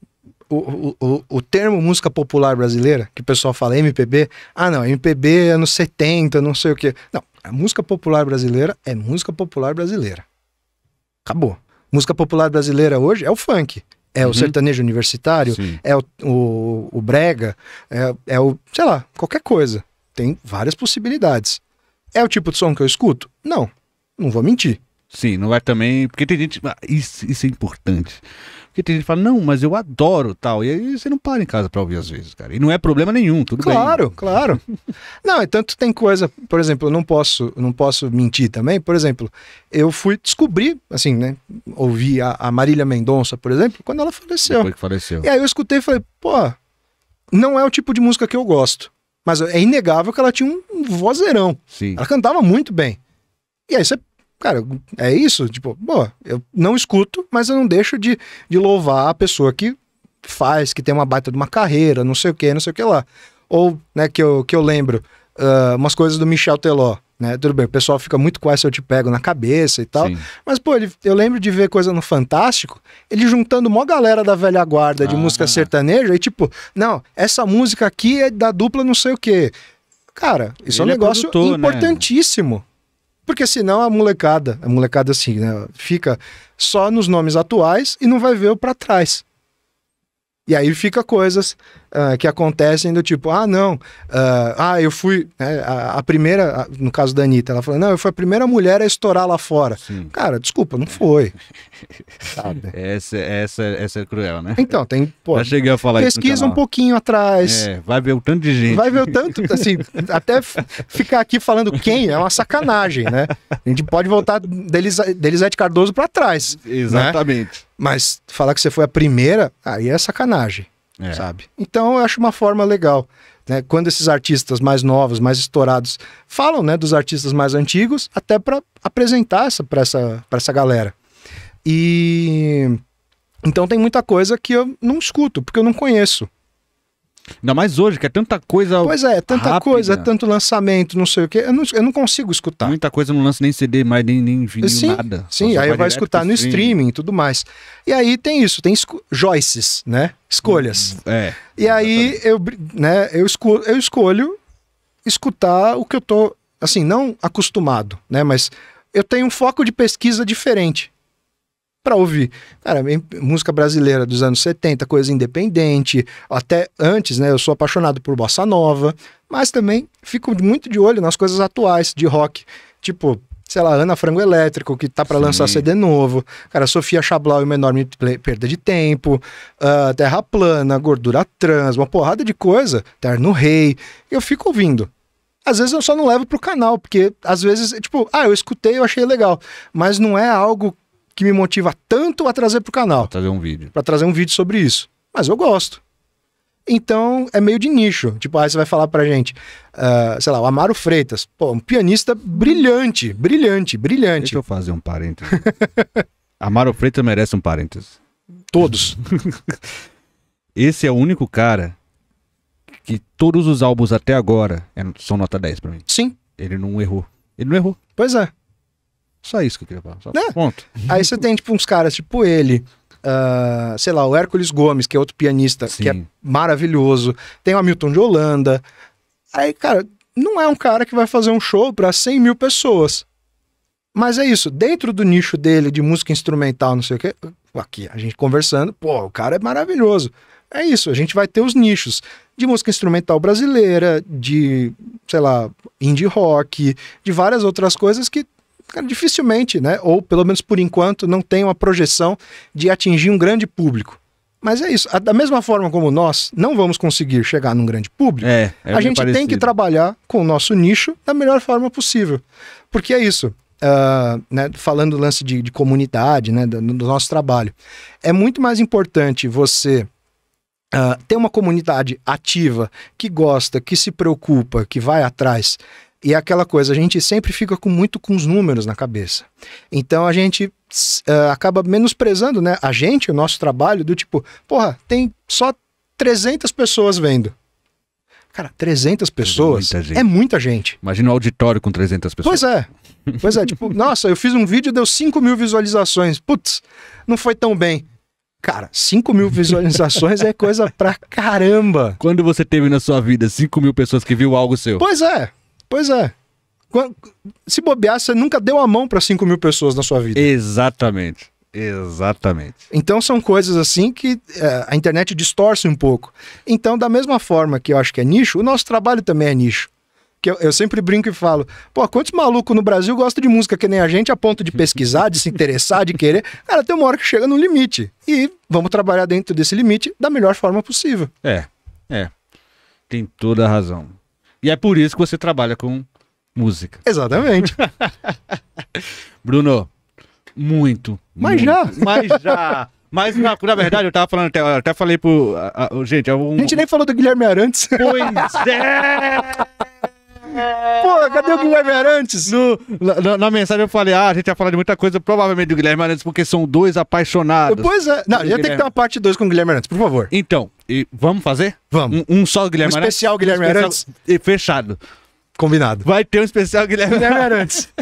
Speaker 2: o, o, o termo música popular brasileira, que o pessoal fala MPB, ah não, MPB é anos 70, não sei o quê. Não, a música popular brasileira é música popular brasileira. Acabou. Música popular brasileira hoje é o funk. É uhum. o sertanejo universitário, Sim. é o, o, o brega, é, é o, sei lá, qualquer coisa. Tem várias possibilidades. É o tipo
Speaker 1: de som que eu escuto? Não, não vou mentir. Sim, não vai é também. Porque tem gente. Ah, isso, isso é importante. Porque tem gente que fala, não, mas eu adoro tal. E aí você não para em casa para ouvir às vezes, cara. E não é problema nenhum, tudo claro, bem. Claro, claro. não, é tanto tem coisa, por exemplo, eu não posso,
Speaker 2: não posso mentir também. Por exemplo, eu fui descobrir, assim, né? Ouvi a, a Marília Mendonça, por exemplo, quando ela faleceu. Depois que faleceu. E aí eu escutei e falei, pô, não é o tipo de música que eu gosto. Mas é inegável que ela tinha um vozeirão. Sim. Ela cantava muito bem. E aí você cara, é isso? Tipo, boa, eu não escuto, mas eu não deixo de, de louvar a pessoa que faz, que tem uma baita de uma carreira, não sei o que, não sei o que lá. Ou, né, que eu, que eu lembro, uh, umas coisas do Michel Teló, né? Tudo bem, o pessoal fica muito com essa eu te pego na cabeça e tal. Sim. Mas, pô, ele, eu lembro de ver coisa no Fantástico, ele juntando uma galera da velha guarda ah. de música sertaneja e tipo, não, essa música aqui é da dupla não sei o que. Cara, isso é um é negócio é produtor, né? importantíssimo. Né? Porque senão a molecada, a molecada assim, né, fica só nos nomes atuais e não vai ver o para trás. E aí fica coisas uh, que acontecem do tipo, ah, não, uh, ah, eu fui né, a, a, primeira, a, no caso da Anitta, ela falou, não, eu fui a primeira mulher a estourar lá fora. Sim. Cara, desculpa, não foi.
Speaker 1: Sabe? Essa, essa, essa é cruel, né? Então, tem, pô, Já cheguei a falar pesquisa um
Speaker 2: pouquinho atrás. É,
Speaker 1: vai ver o tanto de gente. Vai
Speaker 2: ver o tanto, assim, até ficar aqui falando quem é uma sacanagem, né? A gente pode voltar Delisa, Delisete Cardoso para trás. Né? Exatamente. Né? Mas falar que você foi a primeira, aí é sacanagem é. sabe? Então eu acho uma forma legal. Né? Quando esses artistas mais novos, mais estourados, falam né, dos artistas mais antigos, até para apresentar essa, para essa, essa galera. E então tem muita coisa que eu não escuto, porque eu não conheço. Ainda
Speaker 1: mais hoje, que é tanta coisa. Pois é, tanta rápida. coisa, é
Speaker 2: tanto lançamento, não sei o quê. Eu não, eu não consigo escutar. Muita
Speaker 1: coisa não lança nem CD,
Speaker 2: mais nem, nem vinil, sim, nada. Sim, aí vai, escutar no streaming e tudo mais. E aí tem isso, tem choices né? Escolhas. É. E exatamente. aí eu, né, eu, escolho, eu escolho escutar o que eu tô, assim, não acostumado, né? Mas eu tenho um foco de pesquisa diferente para ouvir. Cara, música brasileira dos anos 70, coisa independente, até antes, né? Eu sou apaixonado por bossa nova, mas também fico muito de olho nas coisas atuais de rock, tipo Sei lá, Ana Frango Elétrico, que tá para lançar CD novo. Cara, Sofia Chablau e uma enorme perda de tempo. Uh, Terra Plana, Gordura Trans, uma porrada de coisa. Terno Rei. Eu fico ouvindo às vezes eu só não levo pro canal, porque às vezes, tipo, ah, eu escutei, eu achei legal, mas não é algo que me motiva tanto a trazer para o canal. para trazer um vídeo. Para trazer um vídeo sobre isso. Mas eu gosto. Então é meio de nicho. Tipo, aí você vai falar pra gente, uh, sei lá, o Amaro Freitas. Pô, um pianista
Speaker 1: brilhante, brilhante, brilhante. Deixa eu fazer um parênteses. Amaro Freitas merece um parênteses. Todos. Esse é o único cara que todos os álbuns até agora são nota 10 pra mim. Sim. Ele não errou. Ele não errou. Pois é. Só isso que eu queria falar. Só é. ponto. Aí você tem, tipo, uns caras tipo
Speaker 2: ele, Uh, sei lá, o Hércules Gomes, que é outro pianista, Sim. que é maravilhoso. Tem o Hamilton de Holanda. Aí, cara, não é um cara que vai fazer um show para 100 mil pessoas. Mas é isso, dentro do nicho dele de música instrumental, não sei o quê, aqui a gente conversando, pô, o cara é maravilhoso. É isso, a gente vai ter os nichos de música instrumental brasileira, de, sei lá, indie rock, de várias outras coisas que cara, dificilmente, né? Ou pelo menos por enquanto, não tem uma projeção de atingir um grande público. Mas é isso. Da mesma forma como nós não vamos conseguir chegar num grande
Speaker 1: público, é, é a gente parecido. tem que
Speaker 2: trabalhar com o nosso nicho da melhor forma possível. Porque é isso. Uh, né, falando do lance de, de comunidade, né, do, do, nosso trabalho, é muito mais importante você uh, ter uma comunidade ativa que gosta, que se preocupa, que vai atrás e é aquela coisa, a gente sempre fica com muito com os números na cabeça. Então a gente uh, acaba menosprezando, né? A gente, o nosso trabalho, do tipo, porra, tem só 300 pessoas vendo. Cara, 300 pessoas é muita, é muita gente.
Speaker 1: Imagina um auditório com 300 pessoas.
Speaker 2: Pois é. Pois é, tipo, nossa, eu fiz um vídeo deu 5 mil visualizações. Putz, não foi tão
Speaker 1: bem. Cara, 5 mil visualizações é coisa pra caramba. Quando você teve na sua vida 5 mil pessoas que viu algo seu? Pois
Speaker 2: é. Pois é. Se bobear, você nunca deu a mão para 5 mil pessoas na sua vida. Exatamente.
Speaker 1: Exatamente.
Speaker 2: Então são coisas assim que é, a internet distorce um pouco. Então, da mesma forma que eu acho que é nicho, o nosso trabalho também é nicho. Que eu, eu sempre brinco e falo, pô, quantos malucos no Brasil gostam de música que nem a gente, a ponto de pesquisar, de se interessar, de querer. Cara, tem uma hora que chega no limite. E vamos trabalhar dentro desse limite da melhor forma possível.
Speaker 1: É, é. Tem toda a razão. E é por isso que você trabalha com música. Exatamente. Bruno, muito. Mas muito, já. Mas já. Mas na, na, verdade, eu tava falando, até, até falei pro. A, a, gente, é um... a gente
Speaker 2: nem falou do Guilherme Arantes. Pois é!
Speaker 1: Pô, cadê o Guilherme Arantes? No, na, na, mensagem eu falei, ah, a gente ia falar de muita coisa, provavelmente do Guilherme Arantes, porque são dois apaixonados. Pois é. Não, já tem que ter uma parte 2 com o Guilherme Arantes, por favor. Então, e vamos fazer? Vamos. Um, um só Guilherme um especial Arantes, Guilherme Arantes. E fechado. Combinado. Vai ter um especial Guilherme, Guilherme Arantes.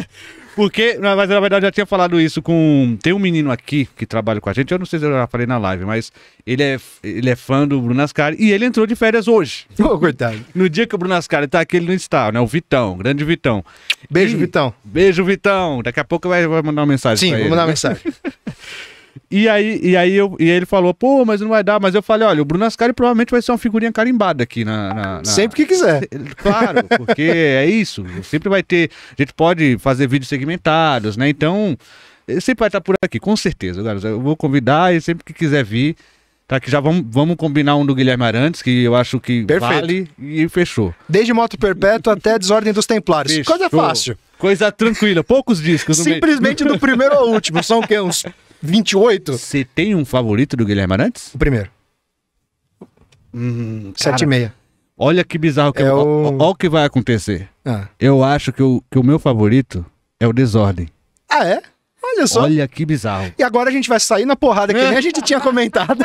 Speaker 1: Porque, mas na verdade eu já tinha falado isso com. Tem um menino aqui que trabalha com a gente, eu não sei se eu já falei na live, mas ele é, ele é fã do Bruno Ascari e ele entrou de férias hoje. Ô, oh, coitado. No dia que o Bruno Ascari tá aqui, ele não está, né? O Vitão, grande Vitão. Beijo, e... Vitão. Beijo, Vitão. Daqui a pouco vai, mandar uma mensagem. Sim, vou mandar uma mensagem. E aí, e aí eu, e ele falou, pô, mas não vai dar. Mas eu falei, olha, o Bruno Ascari provavelmente vai ser uma figurinha carimbada aqui na. na, na... Sempre que quiser. Claro, porque é isso. Sempre vai ter. A gente pode fazer vídeos segmentados, né? Então, sempre vai estar por aqui, com certeza, galera. Eu vou convidar e sempre que quiser vir. Tá, que já vamos, vamos combinar um do Guilherme Arantes, que eu acho que Perfeito. vale e fechou.
Speaker 2: Desde Moto Perpétua até Desordem dos Templários. Fechou. Coisa fácil.
Speaker 1: Coisa tranquila, poucos discos. Simplesmente do primeiro ao último, são o quê? Uns 28. Você tem um favorito do Guilherme Arantes? O primeiro. Hum, 7 e meia. Olha que bizarro. é o... Olha o que vai acontecer. Ah. Eu acho que o, que o meu favorito é o Desordem.
Speaker 2: Ah, é? Olha só.
Speaker 1: Olha que bizarro.
Speaker 2: E agora a gente vai sair na porrada,
Speaker 1: que é. nem a é. gente tinha comentado.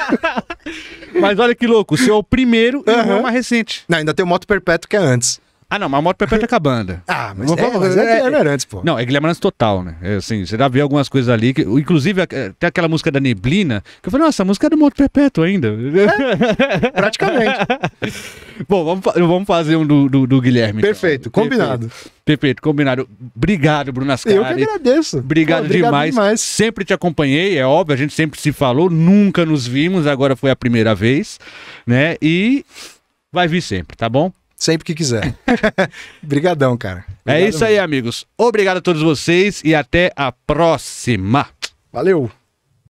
Speaker 1: Mas olha que louco, o seu é o primeiro e o meu é mais recente. Não, ainda tem o Moto Perpétuo que é antes. Ah, não, mas a moto perpétua é com a banda. ah, mas, é, mas é, é, é Guilherme Arantes, pô. Não, é Guilherme Arantes total, né? É, assim, você já ver algumas coisas ali, que, inclusive até aquela música da Neblina, que eu falei, nossa, a música é do Moto Perpétuo ainda. É, praticamente. Bom, vamos, vamos, fazer um do, do, do Guilherme. Então. Perfeito, então. combinado. Perfeito. Perfeito, combinado. Obrigado, Bruno Ascari. Eu que agradeço. Obrigado, Pô, obrigado demais. demais. Sempre te acompanhei, é óbvio, a gente sempre se falou, nunca nos vimos, agora foi a primeira vez, né? E vai vir sempre, tá bom? sempre que quiser. Obrigadão, cara. É Obrigado é isso mesmo. aí, amigos. Obrigado a todos vocês e até a próxima. Valeu!